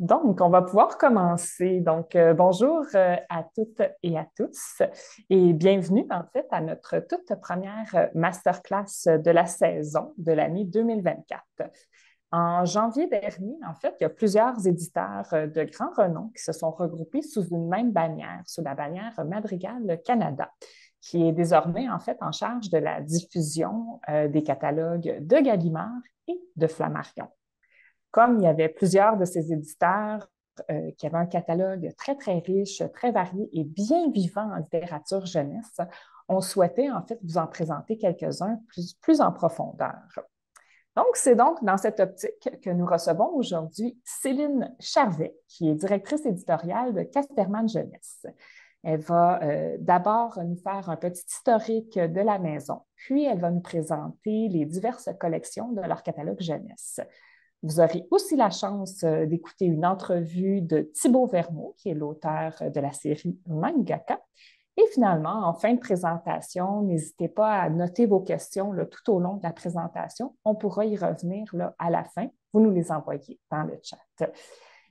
Donc, on va pouvoir commencer. Donc, euh, bonjour euh, à toutes et à tous et bienvenue en fait à notre toute première masterclass de la saison de l'année 2024. En janvier dernier, en fait, il y a plusieurs éditeurs de grand renom qui se sont regroupés sous une même bannière, sous la bannière Madrigal Canada, qui est désormais en fait en charge de la diffusion euh, des catalogues de Gallimard et de Flammarion comme il y avait plusieurs de ces éditeurs euh, qui avaient un catalogue très, très riche, très varié et bien vivant en littérature jeunesse, on souhaitait en fait vous en présenter quelques-uns plus, en profondeur. Donc, c'est donc dans cette optique que nous recevons aujourd'hui Céline Charvet, qui est directrice éditoriale de Casperman Jeunesse. Elle va euh, d'abord nous faire un petit historique de la maison, puis elle va nous présenter les diverses collections de leur catalogue jeunesse. Vous aurez aussi la chance euh, d'écouter une entrevue de Thibault Vermeau, qui est l'auteur euh, de la série Mangaka. Et finalement, en fin de présentation, n'hésitez pas à noter vos questions tout au long de la présentation. On pourra y revenir à la fin. Vous nous les envoyez dans le chat.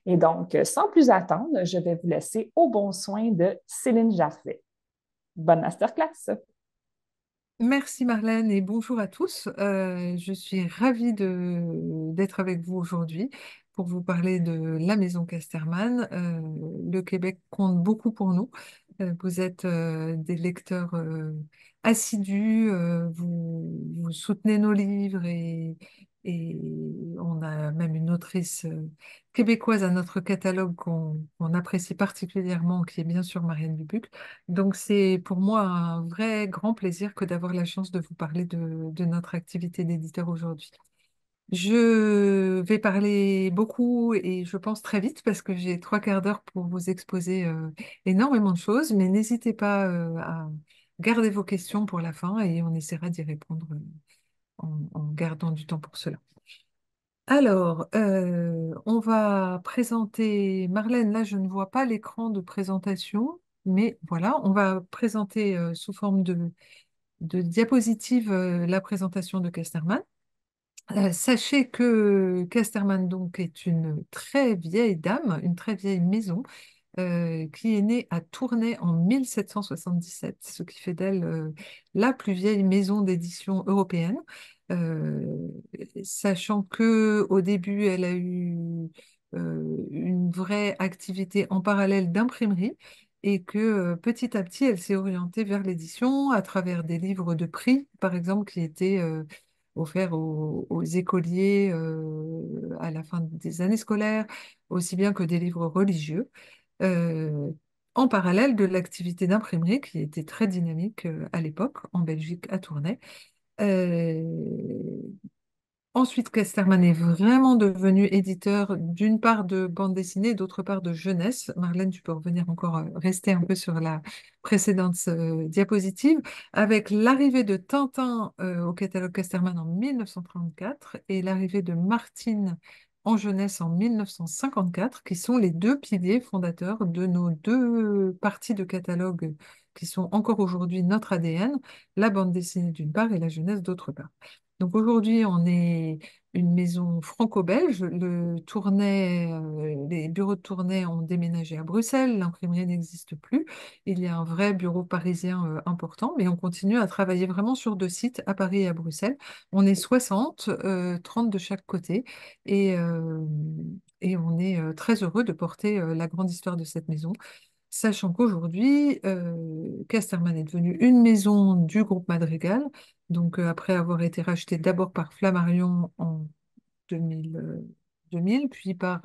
Et donc, sans plus attendre, je vais vous laisser au bon soin de Céline Jarvet. Bonne masterclass! Merci Marlène et bonjour à tous. Euh, je suis ravie d'être avec vous aujourd'hui pour vous parler de la maison Casterman. Euh, le Québec compte beaucoup pour nous. Euh, vous êtes des lecteurs assidus, vous, vous, soutenez nos livres et, et on a même une autrice euh, québécoise à notre catalogue qu'on apprécie particulièrement, qui est bien sûr Marianne Dubuc. Donc c'est pour moi un vrai grand plaisir que d'avoir la chance de vous parler de, notre activité d'éditeur aujourd'hui. Je vais parler beaucoup et je pense très vite parce que j'ai trois quarts d'heure pour vous exposer euh, énormément de choses, mais n'hésitez pas euh, à garder vos questions pour la fin et on essaiera d'y répondre en, gardant du temps pour cela. Alors, euh, on va présenter, Marlène, là je ne vois pas l'écran de présentation, mais voilà, on va présenter euh, sous forme de, diapositive euh, la présentation de Casterman. sachez que Casterman donc est une très vieille dame, une très vieille maison euh, qui est née à Tournai en 1777, ce qui fait d'elle euh, la plus vieille maison d'édition européenne. Euh, sachant que au début, elle a eu une vraie activité en parallèle d'imprimerie et que petit à petit, elle s'est orientée vers l'édition à travers des livres de prix, par exemple, qui étaient offerts aux, écoliers à la fin des années scolaires, aussi bien que des livres religieux. Euh, en parallèle de l'activité d'imprimerie qui était très dynamique euh, à l'époque en Belgique à Tournai. Euh, ensuite, Casterman est vraiment devenu éditeur d'une part de bande dessinée, d'autre part de jeunesse. Marlène, tu peux revenir encore, rester un peu sur la précédente diapositive, avec l'arrivée de Tintin au catalogue Casterman en 1934 et l'arrivée de Martine en jeunesse en 1954, qui sont les deux piliers fondateurs de nos deux parties de catalogue qui sont encore aujourd'hui notre ADN, la bande dessinée d'une part et la jeunesse d'autre part. Donc aujourd'hui, on est une maison franco-belge. Le euh, les bureaux de tournée ont déménagé à Bruxelles, l'imprimerie n'existe plus. Il y a un vrai bureau parisien euh, important, mais on continue à travailler vraiment sur deux sites, à Paris et à Bruxelles. On est 60, 30 euh, de chaque côté, et on est très heureux de porter la grande histoire de cette maison sachant qu'aujourd'hui, euh, Casterman est devenue une maison du groupe Madrigal, donc euh, après avoir été rachetée d'abord par Flammarion en 2000, euh, puis par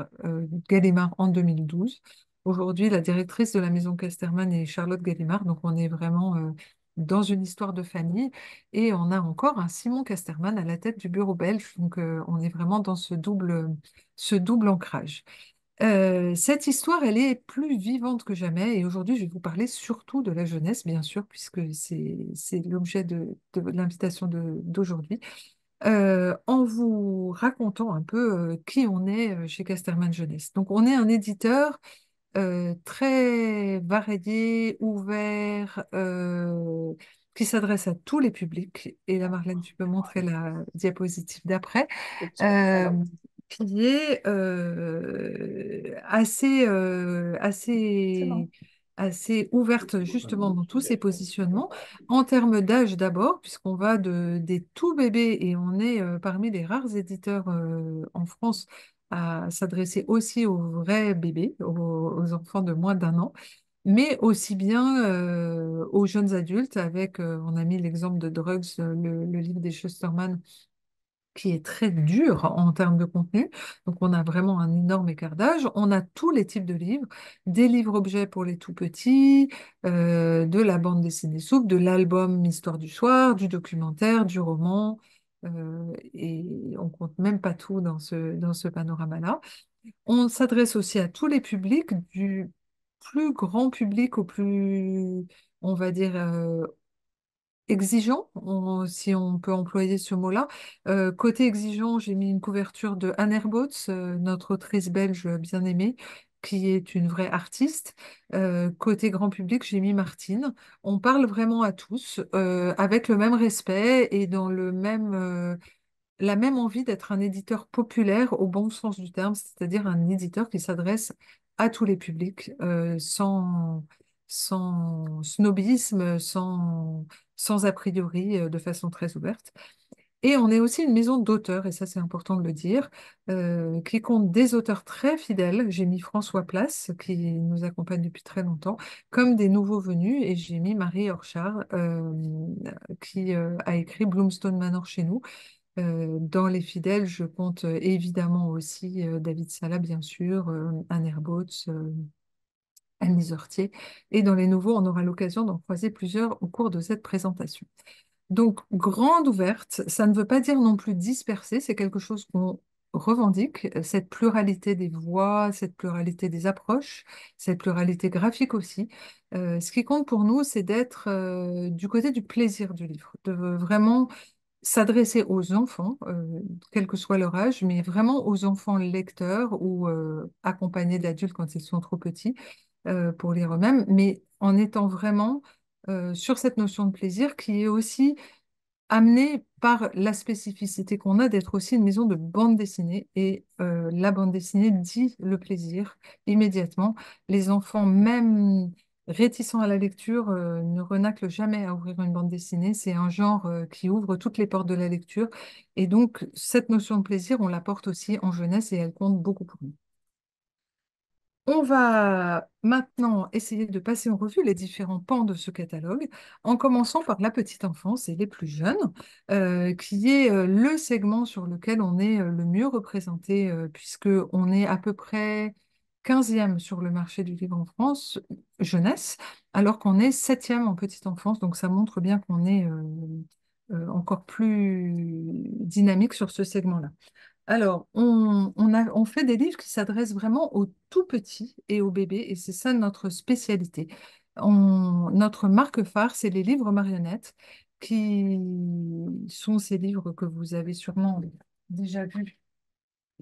Gallimard en 2012. Aujourd'hui, la directrice de la maison Casterman est Charlotte Gallimard, donc on est vraiment dans une histoire de famille, et on a encore un Simon Casterman à la tête du bureau belge, donc on est vraiment dans ce double, ce double ancrage cette histoire, elle est plus vivante que jamais. Et aujourd'hui, je vais vous parler surtout de la jeunesse, bien sûr, puisque c'est l'objet de, de l'invitation d'aujourd'hui, en vous racontant un peu qui on est chez Casterman Jeunesse. Donc, on est un éditeur très varié, ouvert, qui s'adresse à tous les publics. Et là, ah, Marlène, tu peux montrer la diapositive d'après. Euh, euh, assez, assez, assez ouverte hein, justement dans tous ces hein. positionnements, en termes d'âge d'abord, puisqu'on va de, des tout bébés et on est euh, parmi les rares éditeurs en France à s'adresser aussi aux vrais bébés, aux, enfants de moins d'un an mais aussi bien aux jeunes adultes avec, on a mis l'exemple de Drugs, le, livre des Schusterman qui est très dur en termes de contenu. Donc, on a vraiment un énorme écart d'âge. On a tous les types de livres, des livres-objets pour les tout-petits, euh, de la bande dessinée soupe, de l'album Histoire du soir, du documentaire, du roman. Euh, et on compte même pas tout dans ce, dans ce panorama-là. On s'adresse aussi à tous les publics, du plus grand public au plus, on va dire, euh, exigeant, on- si on peut employer ce mot-là. Euh, côté exigeant, j'ai mis une couverture de Anne Herbotz, euh, notre autrice belge bien aimée, qui est une vraie artiste. Euh, côté grand public, j'ai mis Martine. On parle vraiment à tous, avec le même respect et dans le même, la même envie d'être un éditeur populaire au bon sens du terme, c'est-à-dire un éditeur qui s'adresse à tous les publics, sans, sans snobisme, sans sans a priori, euh, de façon très ouverte. Et on est aussi une maison d'auteurs, et ça c'est important de le dire, euh, qui compte des auteurs très fidèles. J'ai mis François Place, qui nous accompagne depuis très longtemps, comme des nouveaux venus, et j'ai mis Marie Orchard, euh, qui a écrit Bloomstone Manor chez nous. dans les fidèles, je compte évidemment aussi David Sala, bien sûr, Anne Herbots, Anne Et dans les nouveaux, on aura l'occasion d'en croiser plusieurs au cours de cette présentation. Donc, grande ouverte, ça ne veut pas dire non plus disperser, c'est quelque chose qu'on revendique, cette pluralité des voix, cette pluralité des approches, cette pluralité graphique aussi. Euh, ce qui compte pour nous, c'est d'être euh, du côté du plaisir du livre, de vraiment s'adresser aux enfants, euh, quel que soit leur âge, mais vraiment aux enfants lecteurs ou accompagnés d'adultes quand ils sont trop petits, euh, pour lire eux-mêmes, mais en étant vraiment euh, sur cette notion de plaisir qui est aussi amenée par la spécificité qu'on a d'être aussi une maison de bande dessinée. Et euh, la bande dessinée dit le plaisir immédiatement. Les enfants, même réticents à la lecture, ne renaclent jamais à ouvrir une bande dessinée. C'est un genre qui ouvre toutes les portes de la lecture. Et donc, cette notion de plaisir, on la porte aussi en jeunesse et elle compte beaucoup pour nous. On va maintenant essayer de passer en revue les différents pans de ce catalogue, en commençant par la petite enfance et les plus jeunes, euh, qui est euh, le segment sur lequel on est euh, le mieux représenté, puisqu'on est à peu près 15e sur le marché du livre en France, jeunesse, alors qu'on est 7e en petite enfance, donc ça montre bien qu'on est... encore plus dynamique sur ce segment-là. Alors, on, fait des livres qui s'adressent vraiment aux tout petits et aux bébés, et c'est ça notre spécialité. On, notre marque phare, c'est les livres marionnettes, qui sont ces livres que vous avez sûrement déjà vus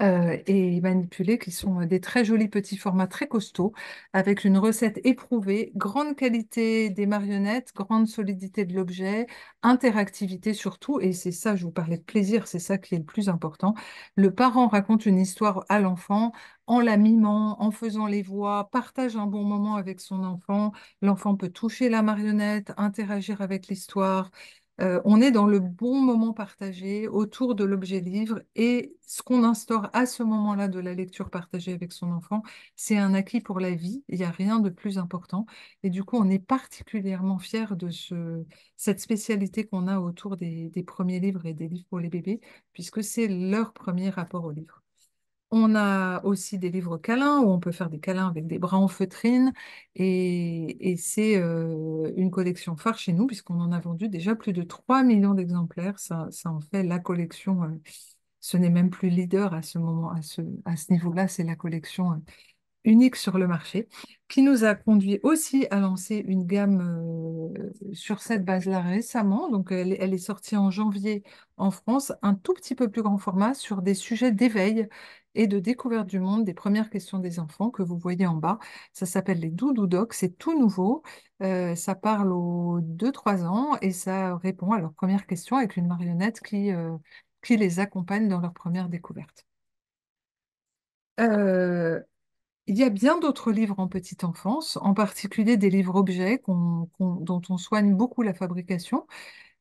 euh, et manipulés, qui sont euh, des très jolis petits formats très costauds, avec une recette éprouvée, grande qualité des marionnettes, grande solidité de l'objet, interactivité surtout, et c'est ça, je vous parlais de plaisir, c'est ça qui est le plus important. Le parent raconte une histoire à l'enfant en la mimant, en faisant les voix, partage un bon moment avec son enfant, l'enfant peut toucher la marionnette, interagir avec l'histoire. Euh, on est dans le bon moment partagé autour de l'objet livre et ce qu'on instaure à ce moment-là de la lecture partagée avec son enfant, c'est un acquis pour la vie. Il n'y a rien de plus important. Et du coup, on est particulièrement fier de cette spécialité qu'on a autour des premiers livres et des livres pour les bébés, puisque c'est leur premier rapport au livre. On a aussi des livres câlins où on peut faire des câlins avec des bras en feutrine. Et, c'est euh, une collection phare chez nous, puisqu'on en a vendu déjà plus de 3 millions d'exemplaires. Ça, en fait la collection. Euh, ce n'est même plus leader à ce moment, à ce, niveau-là, c'est la collection euh, unique sur le marché, qui nous a conduit aussi à lancer une gamme sur cette base-là récemment. Donc, elle est sortie en janvier en France, un tout petit peu plus grand format sur des sujets d'éveil et de découverte du monde des premières questions des enfants que vous voyez en bas. Ça s'appelle les Doudou Docs, c'est tout nouveau. Euh, ça parle aux 2-3 ans et ça répond à leurs premières questions avec une marionnette qui, euh, qui les accompagne dans leur première découverte. Euh, il y a bien d'autres livres en petite enfance, en particulier des livres objets dont on soigne beaucoup la fabrication.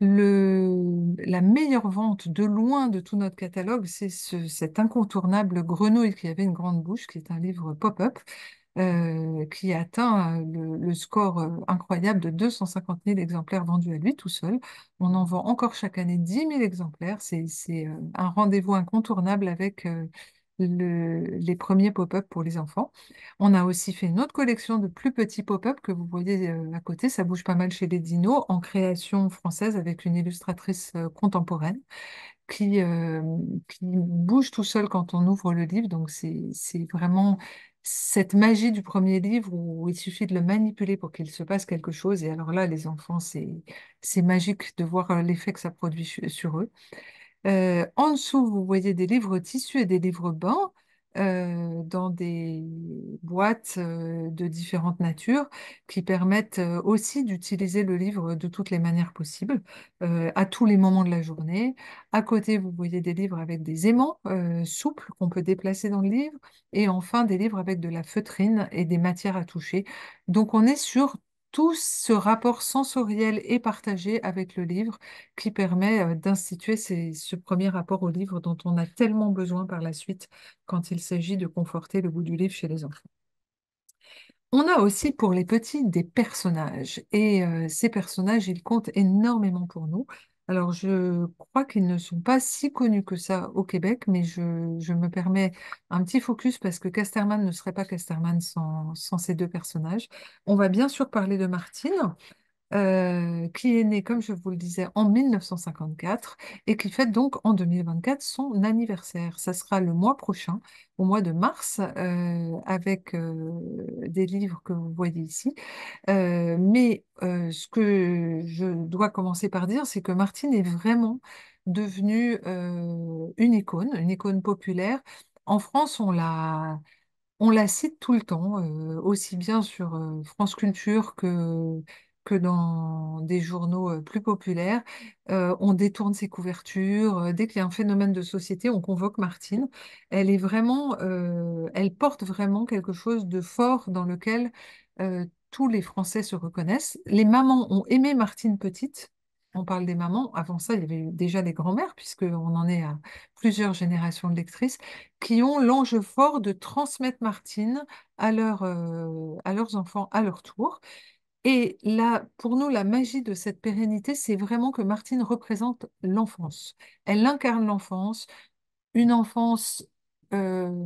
Le, la meilleure vente de loin de tout notre catalogue, c'est cet incontournable Grenouille qui avait une grande bouche, qui est un livre pop-up, euh, qui atteint euh, le, score euh, incroyable de 250 000 exemplaires vendus à lui tout seul. On en vend encore chaque année 10 000 exemplaires. C'est, un rendez-vous incontournable avec les premiers pop-up pour les enfants. On a aussi fait une autre collection de plus petits pop-up que vous voyez euh, à côté. Ça bouge pas mal chez les dinos en création française avec une illustratrice euh, contemporaine qui, euh, qui bouge tout seul quand on ouvre le livre. Donc c'est vraiment cette magie du premier livre où il suffit de le manipuler pour qu'il se passe quelque chose. Et alors là, les enfants, c'est magique de voir l'effet que ça produit sur eux. Euh, en dessous, vous voyez des livres tissus et des livres bancs euh, dans des boîtes euh, de différentes natures qui permettent aussi d'utiliser le livre de toutes les manières possibles, à tous les moments de la journée. À côté, vous voyez des livres avec des aimants souples qu'on peut déplacer dans le livre et enfin des livres avec de la feutrine et des matières à toucher. Donc on est sur tout ce rapport sensoriel est partagé avec le livre qui permet euh, d'instituer ce premier rapport au livre dont on a tellement besoin par la suite quand il s'agit de conforter le goût du livre chez les enfants. On a aussi pour les petits des personnages et euh, ces personnages, ils comptent énormément pour nous. Alors, je crois qu'ils ne sont pas si connus que ça au Québec, mais je, me permets un petit focus parce que Casterman ne serait pas Casterman sans ces deux personnages. On va bien sûr parler de Martine, euh, qui est né, comme je vous le disais, en 1954 et qui fête donc en 2024 son anniversaire. Ça sera le mois prochain, au mois de mars, euh, avec euh, des livres que vous voyez ici. mais ce que je dois commencer par dire, c'est que Martine est vraiment devenue une icône, une icône populaire. En France, on l'a on la cite tout le temps, aussi bien sur France Culture que que dans des journaux plus populaires, on détourne ses couvertures. Dès qu'il y a un phénomène de société, on convoque Martine. Elle est vraiment, elle porte vraiment quelque chose de fort dans lequel tous les Français se reconnaissent. Les mamans ont aimé Martine petite. On parle des mamans. Avant ça, il y avait déjà les grands-mères, puisqu'on en est à plusieurs générations de lectrices, qui ont l'enjeu fort de transmettre Martine à, à leurs enfants à leur tour. Et là, pour nous, la magie de cette pérennité, c'est vraiment que Martine représente l'enfance. Elle incarne l'enfance, une enfance euh,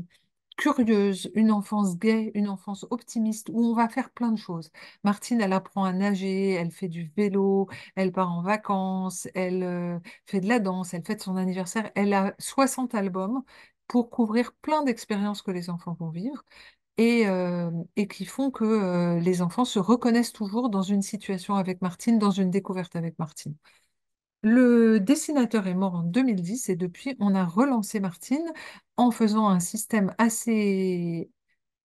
curieuse, une enfance gaie, une enfance optimiste, où on va faire plein de choses. Martine, elle apprend à nager, elle fait du vélo, elle part en vacances, elle euh, fait de la danse, elle fête son anniversaire. Elle a 60 albums pour couvrir plein d'expériences que les enfants vont vivre. Euh, et, qui font que euh, les enfants se reconnaissent toujours dans une situation avec Martine, dans une découverte avec Martine. Le dessinateur est mort en 2010 et depuis, on a relancé Martine en faisant un système assez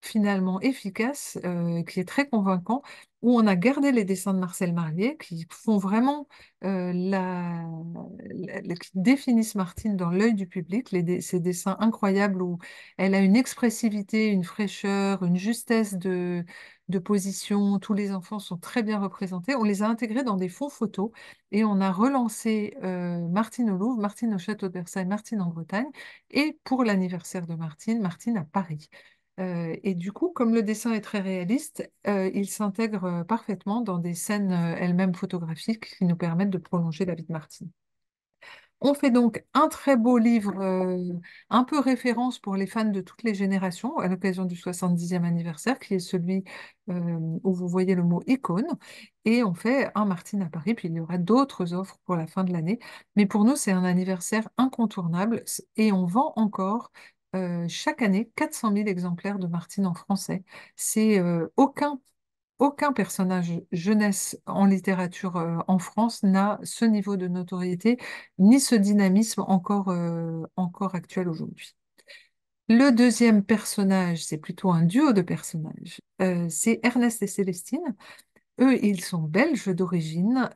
finalement efficace, euh, qui est très convaincant, où on a gardé les dessins de Marcel Marlier, qui font vraiment euh, la, qui définissent Martine dans l'œil du public, les, ces dessins incroyables où elle a une expressivité, une fraîcheur, une justesse de, de position, tous les enfants sont très bien représentés. On les a intégrés dans des fonds photos et on a relancé euh, Martine au Louvre, Martine au Château de Versailles, Martine en Bretagne, et pour l'anniversaire de Martine, Martine à Paris. Euh, et du coup, comme le dessin est très réaliste, euh, il s'intègre euh, parfaitement dans des scènes elles-mêmes photographiques qui nous permettent de prolonger la vie de Martine. On fait donc un très beau livre, un peu référence pour les fans de toutes les générations, à l'occasion du 70e anniversaire, qui est celui où vous voyez le mot icône. Et on fait un Martine à Paris, puis il y aura d'autres offres pour la fin de l'année. Mais pour nous, c'est un anniversaire incontournable et on vend encore euh, chaque année 400 000 exemplaires de Martine en français. C'est euh, aucun, aucun personnage jeunesse en littérature euh, en France n'a ce niveau de notoriété ni ce dynamisme encore, encore actuel aujourd'hui. Le deuxième personnage, c'est plutôt un duo de personnages, c'est Ernest et Célestine. Eux, ils sont belges d'origine,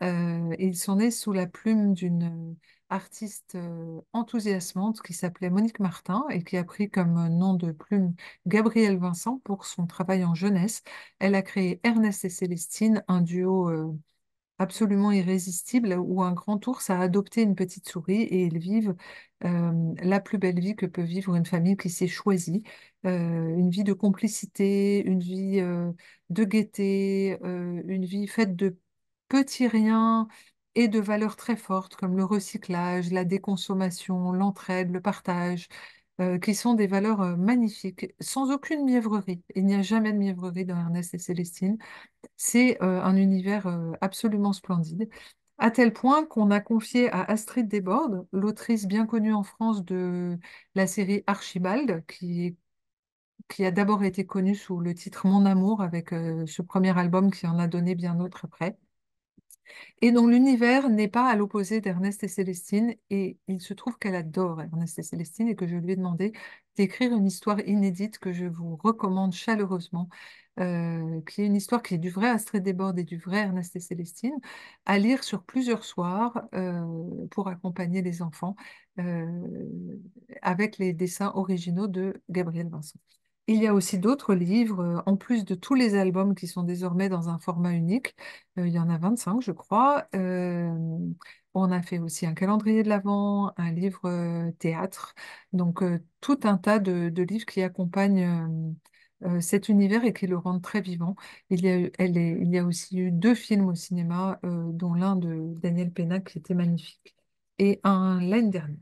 ils sont nés sous la plume d'une artiste enthousiasmante qui s'appelait Monique Martin et qui a pris comme nom de plume Gabriel Vincent pour son travail en jeunesse. Elle a créé Ernest et Célestine, un duo absolument irrésistible où un grand ours a adopté une petite souris et ils vivent la plus belle vie que peut vivre une famille qui s'est choisie, une vie de complicité, une vie de gaieté, une vie faite de petits riens, et de valeurs très fortes comme le recyclage, la déconsommation, l'entraide, le partage, euh, qui sont des valeurs euh, magnifiques, sans aucune mièvrerie. Il n'y a jamais de mièvrerie dans Ernest et Célestine. C'est euh, un univers absolument splendide, à tel point qu'on a confié à Astrid Desbordes, l'autrice bien connue en France de la série Archibald, qui a d'abord été connue sous le titre Mon amour, avec ce premier album qui en a donné bien d'autres après et dont l'univers n'est pas à l'opposé d'Ernest et Célestine. Et il se trouve qu'elle adore Ernest et Célestine et que je lui ai demandé d'écrire une histoire inédite que je vous recommande chaleureusement, euh, qui est une histoire qui est du vrai Astrid Desbordes et du vrai Ernest et Célestine, à lire sur plusieurs soirs euh, pour accompagner les enfants euh, avec les dessins originaux de Gabriel Vincent. Il y a aussi d'autres livres, euh, en plus de tous les albums qui sont désormais dans un format unique. Euh, il y en a 25, je crois. Euh, on a fait aussi un calendrier de l'Avent, un livre théâtre. Donc, tout un tas de, livres qui accompagnent cet univers et qui le rendent très vivant. Il y a, aussi eu deux films au cinéma, dont l'un de Daniel Pénac qui était magnifique, et un l'année dernière.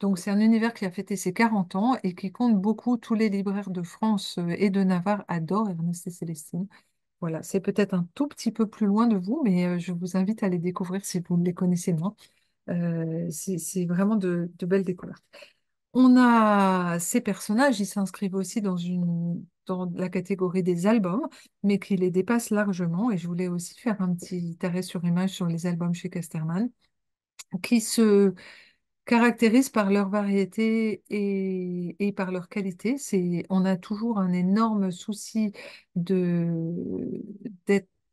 Donc c'est un univers qui a fêté ses 40 ans et qui compte beaucoup. Tous les libraires de France euh, et de Navarre adorent Ernest et Célestine. Voilà, c'est peut-être un tout petit peu plus loin de vous, mais euh, je vous invite à les découvrir si vous ne les connaissez pas. Euh, c'est vraiment de, belles découvertes. On a ces personnages, ils s'inscrivent aussi dans, une, dans la catégorie des albums, mais qui les dépassent largement. Et je voulais aussi faire un petit arrêt sur image sur les albums chez Casterman, qui se, caractérisent par leur variété et, par leur qualité. C'est, on a toujours un énorme souci de,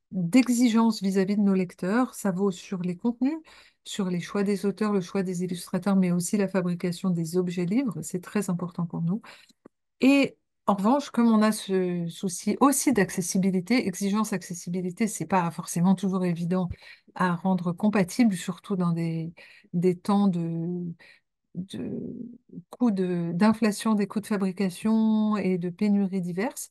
d'exigence vis-à-vis de nos lecteurs. Ça vaut sur les contenus, sur les choix des auteurs, le choix des illustrateurs, mais aussi la fabrication des objets livres. C'est très important pour nous. Et en revanche, comme on a ce souci aussi d'accessibilité, exigence accessibilité, c'est pas forcément toujours évident à rendre compatible, surtout dans des, des temps de, de coûts d'inflation des coûts de fabrication et de pénuries diverses.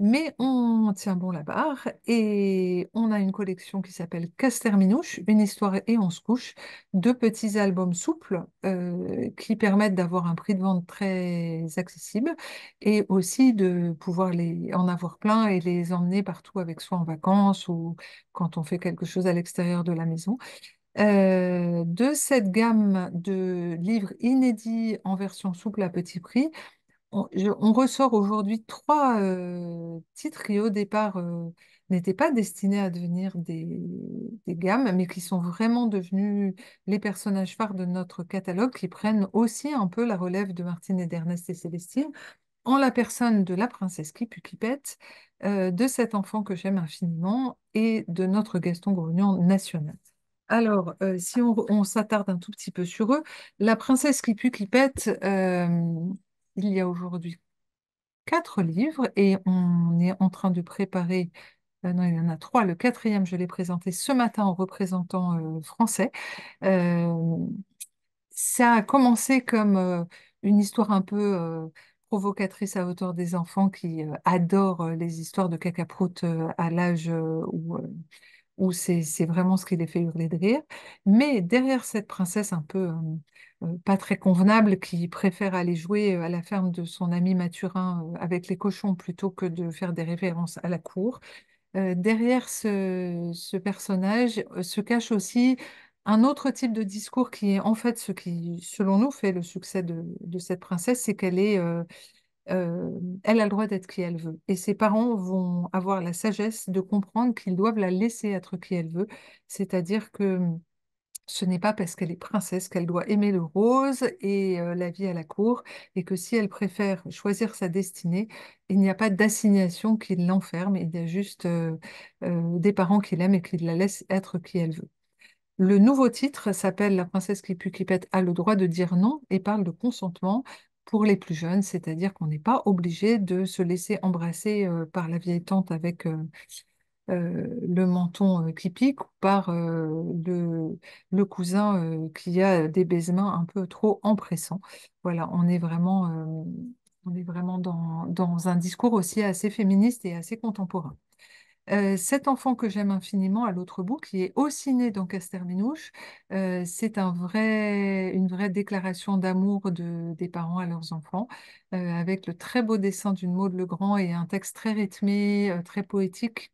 Mais on tient bon la barre et on a une collection qui s'appelle Casterminouche, une histoire et on se couche, deux petits albums souples euh, qui permettent d'avoir un prix de vente très accessible et aussi de pouvoir les, en avoir plein et les emmener partout avec soi en vacances ou quand on fait quelque chose à l'extérieur de la maison. Euh, de cette gamme de livres inédits en version souple à petit prix, on, ressort aujourd'hui trois euh, titres qui au départ euh, n'étaient pas destinés à devenir des, gammes, mais qui sont vraiment devenus les personnages phares de notre catalogue, qui prennent aussi un peu la relève de Martine et d'Ernest et Célestine, en la personne de la princesse qui pue, de cet enfant que j'aime infiniment et de notre Gaston Grognon national. Alors, euh, si on, s'attarde un tout petit peu sur eux, la princesse qui pue, qui pète, euh, il y a aujourd'hui quatre livres et on est en train de préparer. Euh, non, il y en a trois. Le quatrième, je l'ai présenté ce matin en représentant français. ça a commencé comme une histoire un peu provocatrice à hauteur des enfants qui adorent les histoires de cacaproute à l'âge où où c'est vraiment ce qui les fait hurler de rire. Mais derrière cette princesse un peu hum, euh, pas très convenable qui préfère aller jouer euh, à la ferme de son ami Mathurin euh, avec les cochons plutôt que de faire des références à la cour, derrière ce, personnage se cache aussi un autre type de discours qui est en fait ce qui, selon nous, fait le succès de, cette princesse, c'est qu'elle est, elle a le droit d'être qui elle veut. Et ses parents vont avoir la sagesse de comprendre qu'ils doivent la laisser être qui elle veut, c'est-à-dire que ce n'est pas parce qu'elle est princesse qu'elle doit aimer le rose et la vie à la cour, et que si elle préfère choisir sa destinée, il n'y a pas d'assignation qui l'enferme, il y a juste des parents qui l'aiment et qui la laissent être qui elle veut. Le nouveau titre s'appelle La princesse qui pue qui a le droit de dire non et parle de consentement pour les plus jeunes, c'est-à-dire qu'on n'est pas obligé de se laisser embrasser par la vieille tante avec le menton qui pique ou par le, cousin qui a des baisements un peu trop empressants. Voilà, on est vraiment, on est vraiment dans, dans un discours aussi assez féministe et assez contemporain. Euh, cet enfant que j'aime infiniment à l'autre bout, qui est aussi né dans Casterminouche, euh, c'est une vraie déclaration d'amour des parents à leurs enfants, euh, avec le très beau dessin d'une Maude Legrand et un texte très rythmé, très poétique,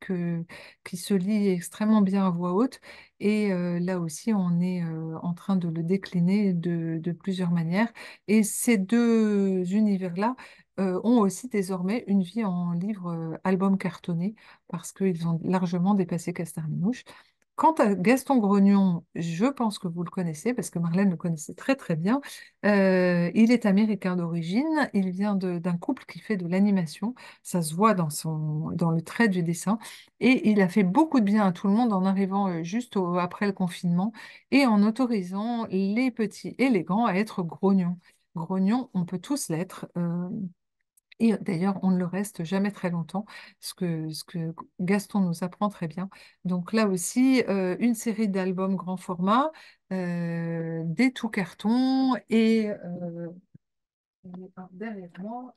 qui se lit extrêmement bien à voix haute. Et là aussi, on est en train de le décliner de plusieurs manières. Et ces deux univers-là euh, ont aussi désormais une vie en livre euh, album cartonné parce qu'ils ont largement dépassé Castarminouche. Quant à Gaston Grognon, je pense que vous le connaissez parce que Marlène le connaissait très très bien. Euh, il est américain d'origine, il vient d'un couple qui fait de l'animation, ça se voit dans, son, dans le trait du dessin, et il a fait beaucoup de bien à tout le monde en arrivant juste après le confinement et en autorisant les petits et les grands à être grognons. Grognon, on peut tous l'être. Et d'ailleurs, on ne le reste jamais très longtemps, ce que, ce que Gaston nous apprend très bien. Donc là aussi, une série d'albums grand format, des tout cartons et derrière moi,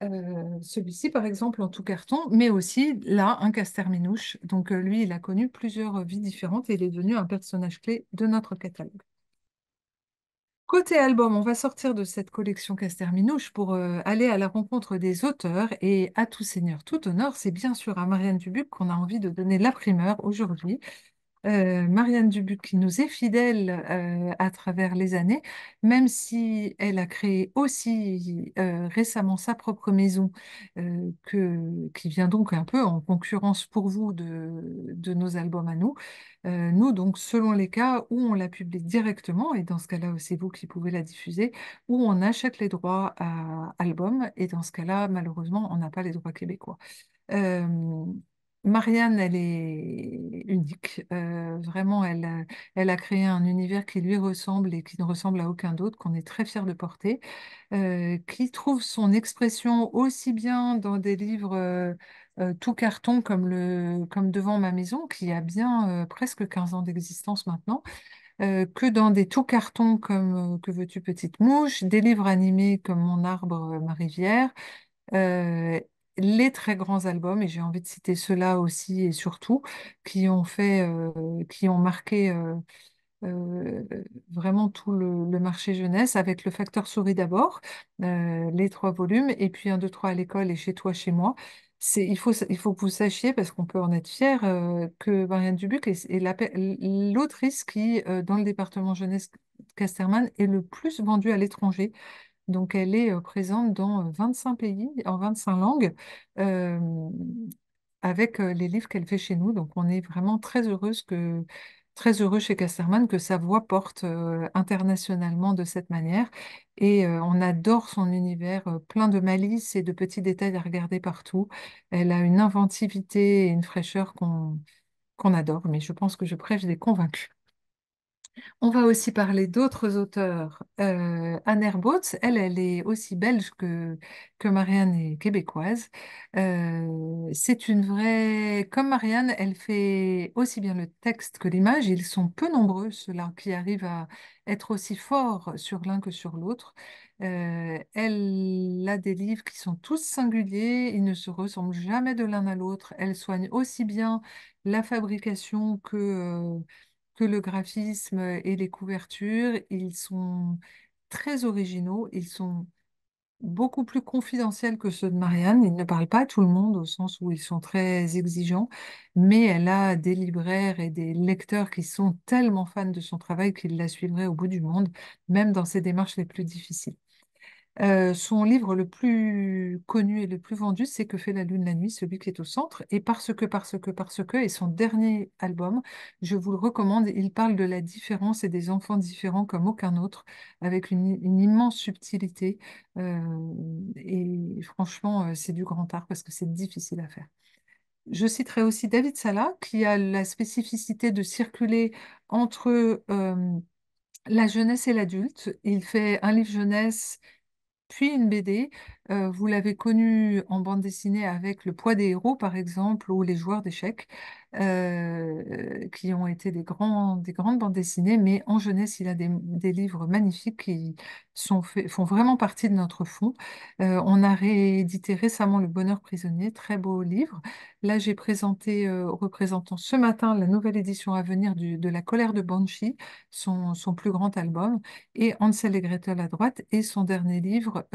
celui-ci, par exemple, en tout carton, mais aussi là, un minouche. Donc, lui, il a connu plusieurs vies différentes et il est devenu un personnage clé de notre catalogue. Côté album, on va sortir de cette collection Minouche pour euh, aller à la rencontre des auteurs et à tout seigneur, tout honneur, c'est bien sûr à Marianne Dubuc qu'on a envie de donner la primeur aujourd'hui. Euh, Marianne Dubuc qui nous est fidèle euh, à travers les années, même si elle a créé aussi euh, récemment sa propre maison, qui vient donc un peu en concurrence pour vous de, nos albums à nous. nous, donc, selon les cas où on la publie directement, et dans ce cas-là, c'est vous qui pouvez la diffuser, où on achète les droits à album, et dans ce cas-là, malheureusement, on n'a pas les droits québécois. Marianne, elle est unique. Euh, vraiment, euh, elle, a- créé un univers qui lui ressemble et qui ne ressemble à aucun d'autre, qu'on est très fier de porter, euh, qui trouve son expression aussi bien dans des livres tout carton comme, le, comme Devant ma maison, qui a bien presque 15 ans d'existence maintenant, que dans des tout cartons comme Que veux-tu petite mouche, des livres animés comme Mon arbre, ma rivière les très grands albums, et j'ai envie de citer ceux-là aussi et surtout, qui ont fait, euh, qui ont marqué euh, euh, vraiment tout le, marché jeunesse, avec le facteur souris d'abord, les trois volumes, et puis un, deux, trois à l'école et chez toi, chez moi. C'est, il faut, il faut que vous sachiez, parce qu'on peut en être fier, que Marianne Dubuc est, l'autrice qui, dans le département jeunesse Casterman, est le plus vendue à l'étranger. Donc, elle est présente dans 25 pays, en 25 langues, avec les livres qu'elle fait chez nous. Donc, on est vraiment très heureuse que très heureux chez Casterman que sa voix porte internationalement de cette manière. Et on adore son univers plein de malice et de petits détails à regarder partout. Elle a une inventivité et une fraîcheur qu'on qu'on adore, mais je pense que je prêche des convaincus. On va aussi parler d'autres auteurs. Euh, Anne Herbautz, elle, elle est aussi belge que, Marianne est québécoise. Euh, c'est une vraie... Comme Marianne, elle fait aussi bien le texte que l'image. Ils sont peu nombreux, ceux-là, qui arrivent à être aussi forts sur l'un que sur l'autre. Euh, elle a des livres qui sont tous singuliers, ils ne se ressemblent jamais de l'un à l'autre. Elle soigne aussi bien la fabrication que le graphisme et les couvertures, ils sont très originaux, ils sont beaucoup plus confidentiels que ceux de Marianne. Ils ne parlent pas à tout le monde au sens où ils sont très exigeants, mais elle a des libraires et des lecteurs qui sont tellement fans de son travail qu'ils la suivraient au bout du monde, même dans ses démarches les plus difficiles. Euh, son livre le plus connu et le plus vendu, c'est Que fait la lune la nuit, celui qui est au centre. Et parce que, parce que, parce que, et son dernier album, je vous le recommande, il parle de la différence et des enfants différents comme aucun autre, avec une, immense subtilité. Euh, et franchement, euh, c'est du grand art parce que c'est difficile à faire. Je citerai aussi David Sala, qui a la spécificité de circuler entre la jeunesse et l'adulte. Il fait un livre jeunesse, puis une BD euh, vous l'avez connu en bande dessinée avec Le poids des héros, par exemple, ou Les joueurs d'échecs, euh, qui ont été des, grands, des grandes bandes dessinées, mais en jeunesse, il a des, livres magnifiques qui sont fait, font vraiment partie de notre fond. Euh, on a réédité récemment Le bonheur prisonnier, très beau livre. Là, j'ai présenté aux représentants ce matin la nouvelle édition à venir de La colère de Banshee, son, son, plus grand album, et Ansel et Gretel à droite, et son dernier livre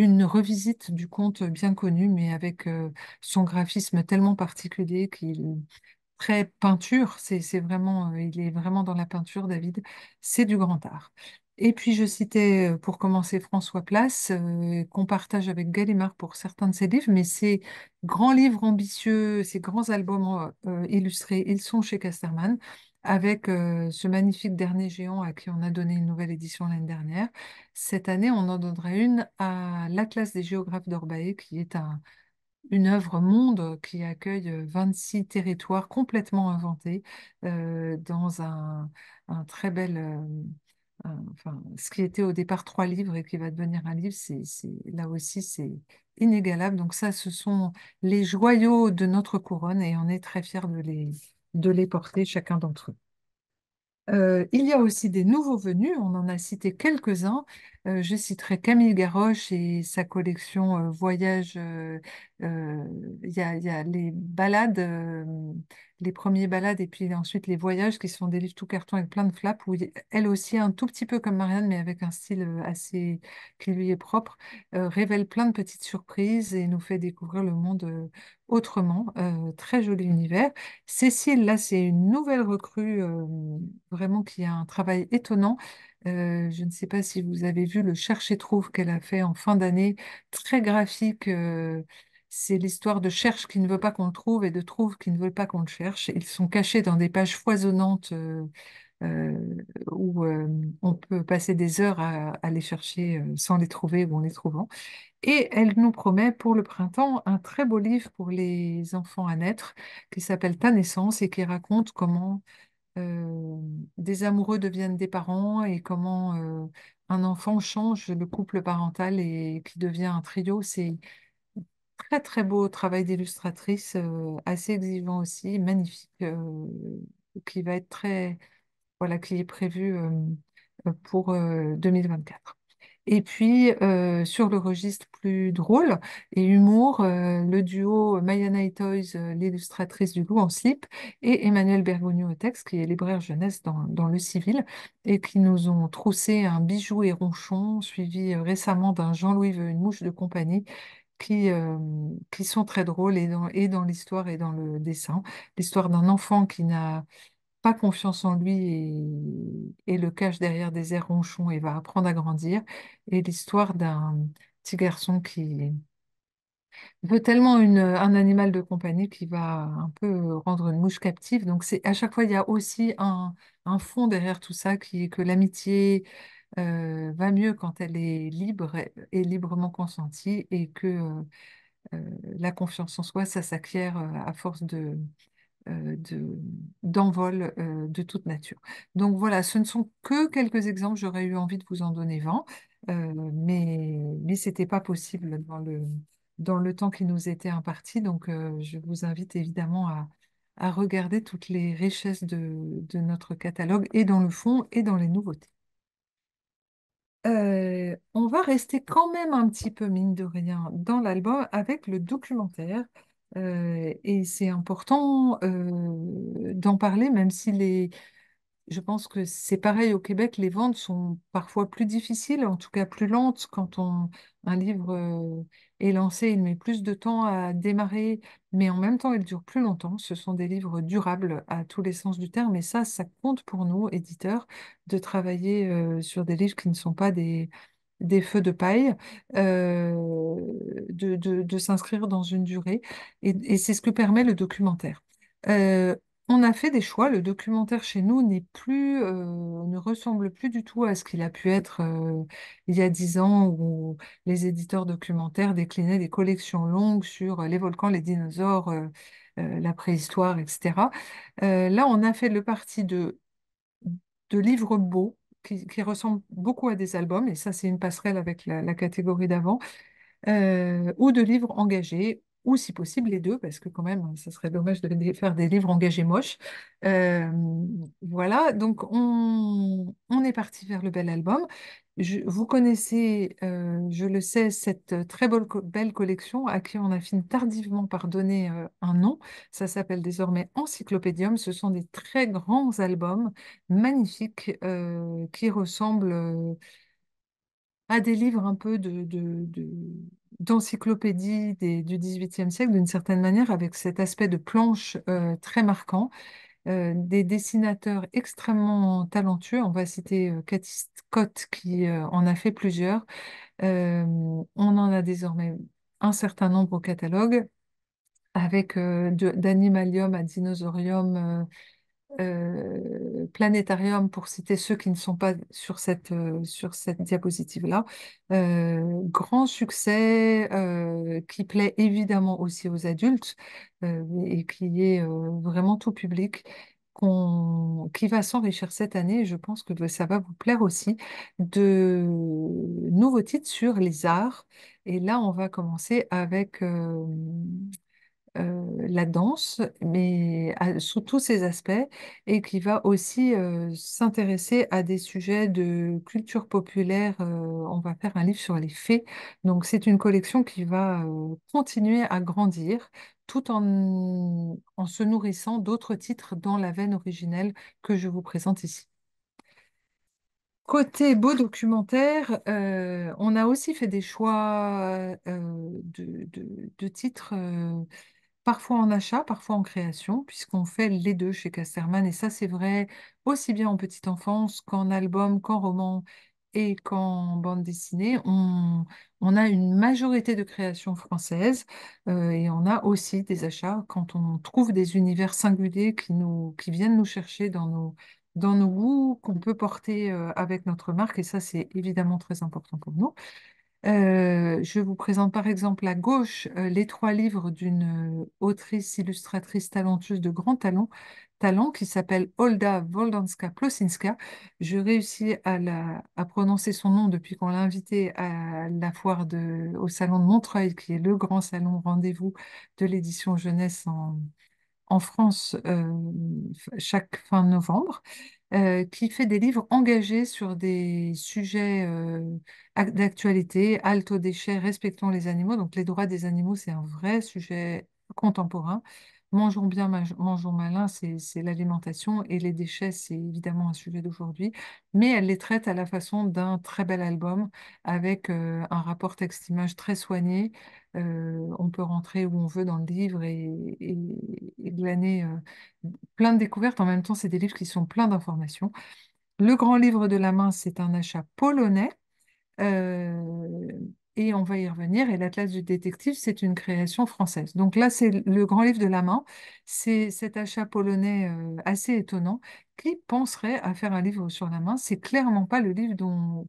une revisite du conte bien connu, mais avec euh, son graphisme tellement particulier qu'il très peinture, c'est vraiment, euh, il est vraiment dans la peinture, David, c'est du grand art. Et puis je citais euh, pour commencer François Place, qu'on partage avec Gallimard pour certains de ses livres, mais ses grands livres ambitieux, ses grands albums illustrés, ils sont chez Casterman avec ce magnifique dernier géant à qui on a donné une nouvelle édition l'année dernière. Cette année, on en donnera une à l'Atlas des géographes d'Orbaé, qui est une œuvre monde qui accueille 26 territoires complètement inventés dans un, très bel... enfin, ce qui était au départ trois livres et qui va devenir un livre, c'est, là aussi, c'est inégalable. Donc ça, ce sont les joyaux de notre couronne et on est très fiers de les, de les porter chacun d'entre eux. Euh, il y a aussi des nouveaux venus, on en a cité quelques-uns, euh, je citerai Camille Garoche et sa collection euh, Voyages euh, Il y, a, les balades, les premiers balades, et puis ensuite les voyages qui sont des livres tout carton avec plein de flaps, où elle aussi, un tout petit peu comme Marianne, mais avec un style assez qui lui est propre, révèle plein de petites surprises et nous fait découvrir le monde autrement. très joli univers. Cécile, là, c'est une nouvelle recrue, vraiment qui a un travail étonnant. Euh, je ne sais pas si vous avez vu le cherche-et-trouve qu'elle a fait en fin d'année, très graphique. Euh, c'est l'histoire de cherche qui ne veut pas qu'on le trouve et de trouve qui ne veut pas qu'on le cherche. Ils sont cachés dans des pages foisonnantes euh, où on peut passer des heures à, à les chercher sans les trouver ou en les trouvant. Et elle nous promet pour le printemps un très beau livre pour les enfants à naître qui s'appelle Ta naissance et qui raconte comment euh, des amoureux deviennent des parents et comment euh, un enfant change le couple parental et, qui devient un trio. C'est très très beau travail d'illustratrice, euh, assez exigeant aussi, magnifique, qui va être très voilà, qui est prévu pour 2024. Et puis, euh, sur le registre plus drôle et humour, euh, le duo maya Toys, euh, l'illustratrice du loup en slip, et Emmanuel Bergogneau au texte, qui est libraire jeunesse dans, le civil, et qui nous ont troussé un bijou et ronchon, suivi récemment d'un Jean-Louis veut une mouche de compagnie, qui, qui, sont très drôles et dans, et dans l'histoire et dans le dessin. L'histoire d'un enfant qui n'a pas confiance en lui et, le cache derrière des airs ronchons et va apprendre à grandir. Et l'histoire d'un petit garçon qui veut tellement un animal de compagnie qui va un peu rendre une mouche captive. Donc c'est à chaque fois, il y a aussi un, fond derrière tout ça qui est que l'amitié euh, va mieux quand elle est libre et, librement consentie et que euh, la confiance en soi, ça s'acquiert euh, à force de, euh, d'envol euh, de, toute nature. Donc voilà, ce ne sont que quelques exemples, j'aurais eu envie de vous en donner 20, euh, mais, mais ce n'était pas possible dans le, dans le temps qui nous était imparti. Donc, je vous invite évidemment à, regarder toutes les richesses de, notre catalogue, et dans le fond, et dans les nouveautés. on va rester quand même un petit peu, mine de rien, dans l'album avec le documentaire euh, et c'est important euh, d'en parler, même si les, je pense que c'est pareil au Québec, les ventes sont parfois plus difficiles, en tout cas plus lentes quand on, un livre euh, est lancé, il met plus de temps à démarrer, mais en même temps il dure plus longtemps. Ce sont des livres durables à tous les sens du terme, et ça, ça compte pour nous, éditeurs, de travailler sur des livres qui ne sont pas des, des feux de paille, euh, de, s'inscrire dans une durée. Et, c'est ce que permet le documentaire. Euh, on a fait des choix. Le documentaire chez nous n'est plus, euh, ne ressemble plus du tout à ce qu'il a pu être il y a dix ans où les éditeurs documentaires déclinaient des collections longues sur les volcans, les dinosaures, la préhistoire, etc. là, on a fait le parti de, de livres beaux qui, ressemble ressemblent beaucoup à des albums, et ça c'est une passerelle avec la, catégorie d'avant, euh, ou de livres engagés, ou si possible les deux, parce que quand même, ça serait dommage de faire des livres engagés moches. Euh, voilà, donc on, on, est parti vers le bel album vous connaissez, euh, je le sais, cette euh, très belle, collection à qui on a fini tardivement par donner euh, un nom. Ça s'appelle désormais Encyclopédium. Ce sont des très grands albums magnifiques qui ressemblent à des livres un peu d'encyclopédie du XVIIIe siècle d'une certaine manière avec cet aspect de planche très marquant. Euh, des dessinateurs extrêmement talentueux. On va citer euh, Cathy Scott qui euh, en a fait plusieurs. on en a désormais un certain nombre au catalogue, avec d'animalium à dinosaurium euh, planétarium, pour citer ceux qui ne sont pas sur cette, euh, sur cette diapositive-là. Euh, grand succès qui plaît évidemment aussi aux adultes et qui est vraiment tout public. qui va s'enrichir cette année, je pense que ça va vous plaire aussi, de nouveaux titres sur les arts. Et là, on va commencer avec euh, la danse, mais sous tous ses aspects, et qui va aussi euh, s'intéresser à des sujets de culture populaire. Euh, on va faire un livre sur les fées. Donc c'est une collection qui va continuer à grandir tout en, se nourrissant d'autres titres dans la veine originelle que je vous présente ici. Côté beau documentaire, on a aussi fait des choix de, de titres parfois en achat, parfois en création, puisqu'on fait les deux chez Casterman. Et ça, c'est vrai aussi bien en petite enfance qu'en album, qu'en roman et qu'en bande dessinée. On, a une majorité de créations françaises euh, et on a aussi des achats quand on trouve des univers singuliers qui, nous, qui viennent nous chercher dans nos, dans nos goûts qu'on peut porter euh, avec notre marque. Et ça, c'est évidemment très important pour nous. Euh, je vous présente par exemple à gauche euh, les trois livres d'une euh, autrice illustratrice talentueuse de grand talent, talent qui s'appelle Olda woldanska plosinska Je réussis à, prononcer son nom depuis qu'on l'a invitée à la foire de, au salon de Montreuil, qui est le grand salon rendez-vous de l'édition jeunesse en, France chaque fin novembre. Euh, qui fait des livres engagés sur des sujets euh, d'actualité, Alto aux déchets, respectons les animaux. Donc les droits des animaux, c'est un vrai sujet contemporain. Mangeons bien, mangeons malin, c'est l'alimentation et les déchets, c'est évidemment un sujet d'aujourd'hui, mais elle les traite à la façon d'un très bel album avec euh, un rapport texte-image très soigné. Euh, on peut rentrer où on veut dans le livre et, et, glaner euh, plein de découvertes. En même temps, c'est des livres qui sont pleins d'informations. Le grand livre de la main, c'est un achat polonais et on va y revenir. Et l'Atlas du détective, c'est une création française. Donc là, c'est le grand livre de la main. C'est cet achat polonais euh, assez étonnant. Qui penserait à faire un livre sur la main C'est clairement pas le livre dont,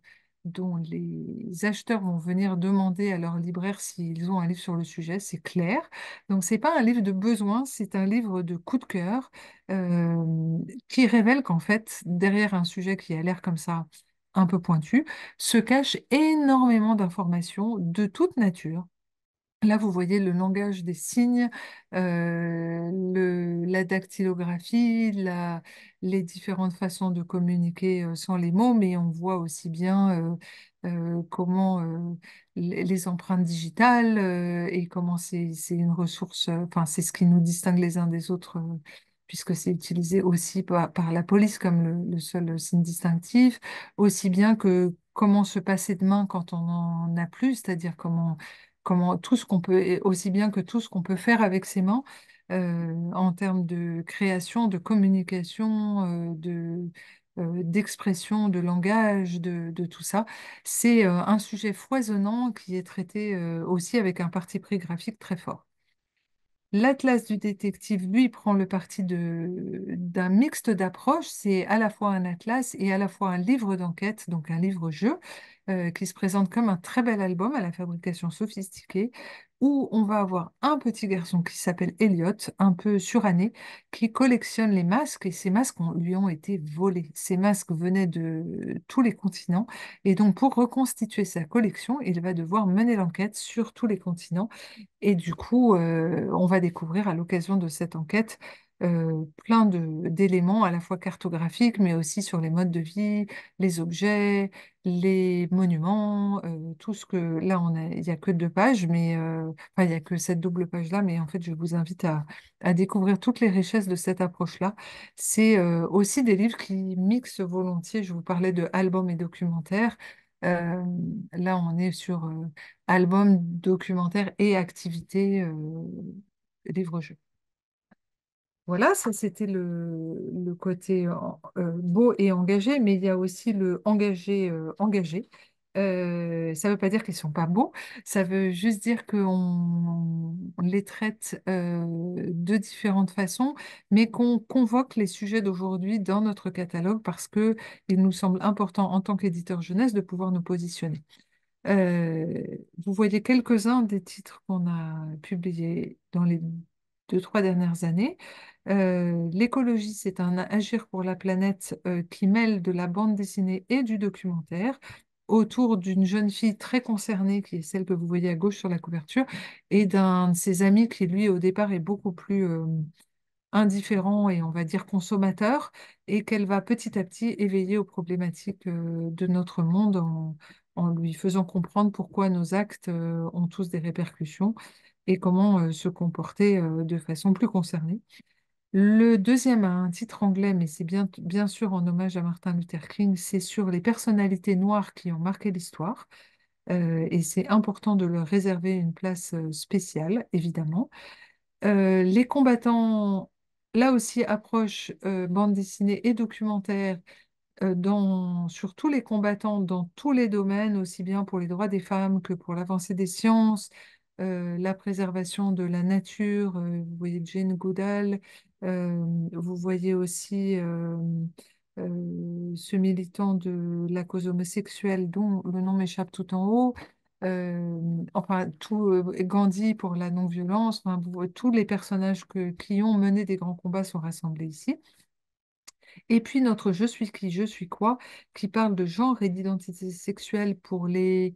les acheteurs vont venir demander à leur libraire s'ils ont un livre sur le sujet, c'est clair. Donc c'est pas un livre de besoin, c'est un livre de coup de cœur euh, qui révèle qu'en fait derrière un sujet qui a l'air comme ça un peu pointu, se cache énormément d'informations de toute nature. Là, vous voyez le langage des signes, euh, la dactylographie, les différentes façons de communiquer euh, sans les mots, mais on voit aussi bien euh, comment les empreintes digitales et comment c'est une ressource, enfin c'est ce qui nous distingue les uns des autres puisque c'est utilisé aussi par, la police comme le, seul signe distinctif, aussi bien que comment se passer de main quand on en a plus, c'est-à-dire comment, comment tout ce qu'on peut, aussi bien que tout ce qu'on peut faire avec ses mains. Euh, en termes de création, de communication, euh, de, euh, d'expression, de langage, de, tout ça. C'est un sujet foisonnant qui est traité aussi avec un parti pris graphique très fort. L'Atlas du détective, lui, prend le parti d'un mixte d'approches. C'est à la fois un atlas et à la fois un livre d'enquête, donc un livre-jeu, euh, qui se présente comme un très bel album à la fabrication sophistiquée, où on va avoir un petit garçon qui s'appelle Elliot, un peu suranné, qui collectionne les masques, et ces masques lui ont été volés. Ces masques venaient de tous les continents, et donc pour reconstituer sa collection, il va devoir mener l'enquête sur tous les continents, et du coup, euh, on va découvrir à l'occasion de cette enquête euh, plein d'éléments à la fois cartographiques, mais aussi sur les modes de vie, les objets, les monuments, euh, tout ce que là on il n'y a que deux pages, mais euh, enfin, il n'y a que cette double page là, mais en fait je vous invite à, à découvrir toutes les richesses de cette approche là. C'est aussi des livres qui mixent volontiers. Je vous parlais de albums et documentaires. là on est sur albums, documentaire et activités livre-jeu. Voilà, ça c'était le, côté euh, beau et engagé, mais il y a aussi le engagé euh, engagé. Euh, ça ne veut pas dire qu'ils ne sont pas beaux, ça veut juste dire qu'on les traite de différentes façons, mais qu'on convoque les sujets d'aujourd'hui dans notre catalogue parce qu'il nous semble important en tant qu'éditeur jeunesse de pouvoir nous positionner. vous voyez quelques-uns des titres qu'on a publiés dans les de trois dernières années. Euh, l'écologie, c'est un agir pour la planète euh, qui mêle de la bande dessinée et du documentaire autour d'une jeune fille très concernée, qui est celle que vous voyez à gauche sur la couverture, et d'un de ses amis qui, lui, au départ, est beaucoup plus euh, indifférent et, on va dire, consommateur, et qu'elle va petit à petit éveiller aux problématiques de notre monde en, lui faisant comprendre pourquoi nos actes ont tous des répercussions et comment euh, se comporter euh, de façon plus concernée. Le deuxième a un titre anglais, mais c'est bien, bien sûr en hommage à Martin Luther King, c'est sur les personnalités noires qui ont marqué l'histoire. Euh, et c'est important de leur réserver une place spéciale, évidemment. les combattants, là aussi, approche bande dessinée et documentaire dans, sur tous les combattants dans tous les domaines, aussi bien pour les droits des femmes que pour l'avancée des sciences, euh, la préservation de la nature. Euh, vous voyez Jane Goodall, euh, vous voyez aussi ce militant de la cause homosexuelle dont le nom m'échappe tout en haut. enfin tout Gandhi pour la non-violence, tous les personnages que, qui ont mené des grands combats sont rassemblés ici. Et puis notre Je suis qui, je suis quoi, qui parle de genre et d'identité sexuelle pour les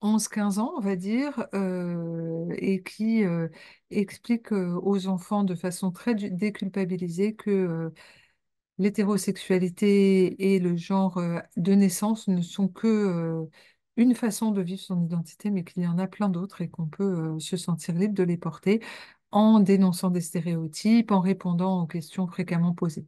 11-15 ans, on va dire, euh, et qui euh, explique euh, aux enfants de façon très déculpabilisée que l'hétérosexualité et le genre de naissance ne sont que une façon de vivre son identité, mais qu'il y en a plein d'autres et qu'on peut se sentir libre de les porter en dénonçant des stéréotypes, en répondant aux questions fréquemment posées.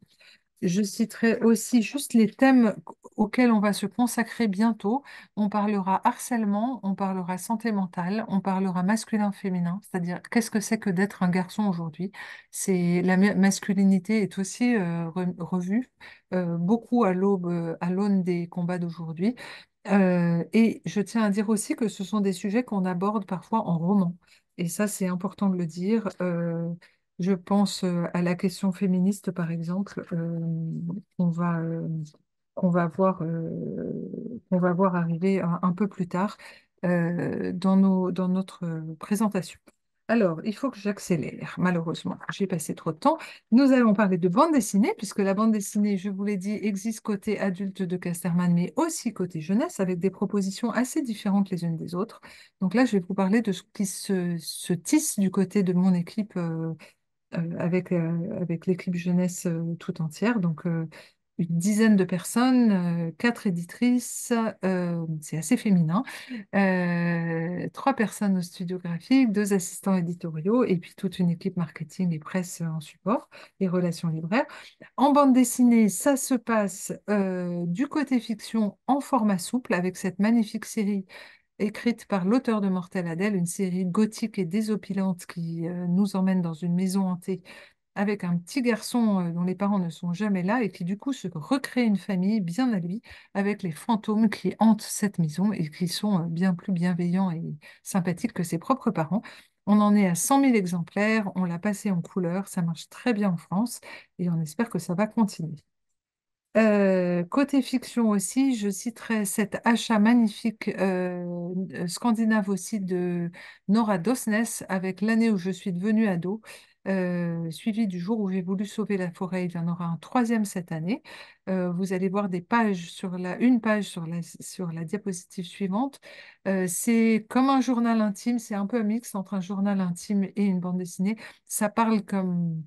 Je citerai aussi juste les thèmes auxquels on va se consacrer bientôt. On parlera harcèlement, on parlera santé mentale, on parlera masculin-féminin, c'est-à-dire qu'est-ce que c'est que d'être un garçon aujourd'hui. C'est la masculinité est aussi euh, revue euh, beaucoup à l'aube, euh, à l'aune des combats d'aujourd'hui. et je tiens à dire aussi que ce sont des sujets qu'on aborde parfois en roman. Et ça, c'est important de le dire. Je pense euh, à la question féministe, par exemple, qu'on euh, va, qu'on euh, va, voir, va voir arriver un, peu plus tard dans, nos, dans notre présentation. Alors, il faut que j'accélère, malheureusement, j'ai passé trop de temps. Nous allons parler de bande dessinée, puisque la bande dessinée, je vous l'ai dit, existe côté adulte de Casterman, mais aussi côté jeunesse, avec des propositions assez différentes les unes des autres. Donc là, je vais vous parler de ce qui se, tisse du côté de mon équipe euh, avec, euh, avec l'équipe jeunesse euh, tout entière. Donc, une dizaine de personnes, quatre éditrices, c'est assez féminin, trois personnes au studio graphique, deux assistants éditoriaux et puis toute une équipe marketing et presse en support et relations libraires. En bande dessinée, ça se passe du côté fiction en format souple avec cette magnifique série écrite par l'auteur de Mortel Adèle, une série gothique et désopilante qui euh, nous emmène dans une maison hantée avec un petit garçon euh, dont les parents ne sont jamais là et qui du coup se recrée une famille bien à lui avec les fantômes qui hantent cette maison et qui sont euh, bien plus bienveillants et sympathiques que ses propres parents. On en est à 100 000 exemplaires, on l'a passé en couleur, ça marche très bien en France et on espère que ça va continuer côté fiction aussi, je citerai cet achat magnifique, scandinave aussi de Nora Dosnes avec L'année où je suis devenue ado, suivi du jour où j'ai voulu sauver la forêt. Il y en aura un troisième cette année. vous allez voir des pages sur la une page sur la sur la diapositive suivante. c'est comme un journal intime, c'est un peu un mix entre un journal intime et une bande dessinée. Ça parle comme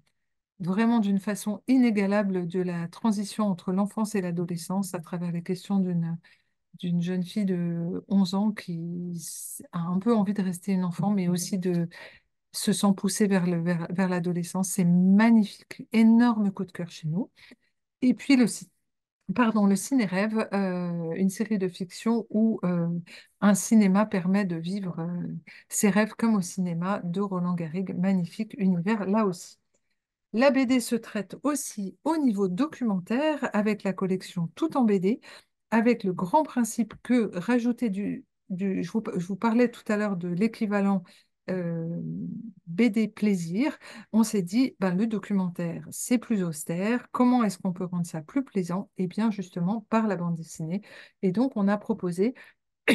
vraiment d'une façon inégalable de la transition entre l'enfance et l'adolescence à travers les questions d'une d'une jeune fille de 11 ans qui a un peu envie de rester une enfant, mais mmh. aussi de se sent poussée vers l'adolescence. Vers, vers C'est magnifique, énorme coup de cœur chez nous. Et puis le, pardon, le ciné-rêve, euh, une série de fiction où euh, un cinéma permet de vivre euh, ses rêves comme au cinéma de Roland Garrigue. Magnifique univers là aussi. La BD se traite aussi au niveau documentaire avec la collection Tout en BD, avec le grand principe que rajouter du... je, vous, parlais tout à l'heure de l'équivalent euh, BD plaisir, on s'est dit, ben, le documentaire, c'est plus austère, comment est-ce qu'on peut rendre ça plus plaisant Eh bien justement par la bande dessinée. Et donc on a proposé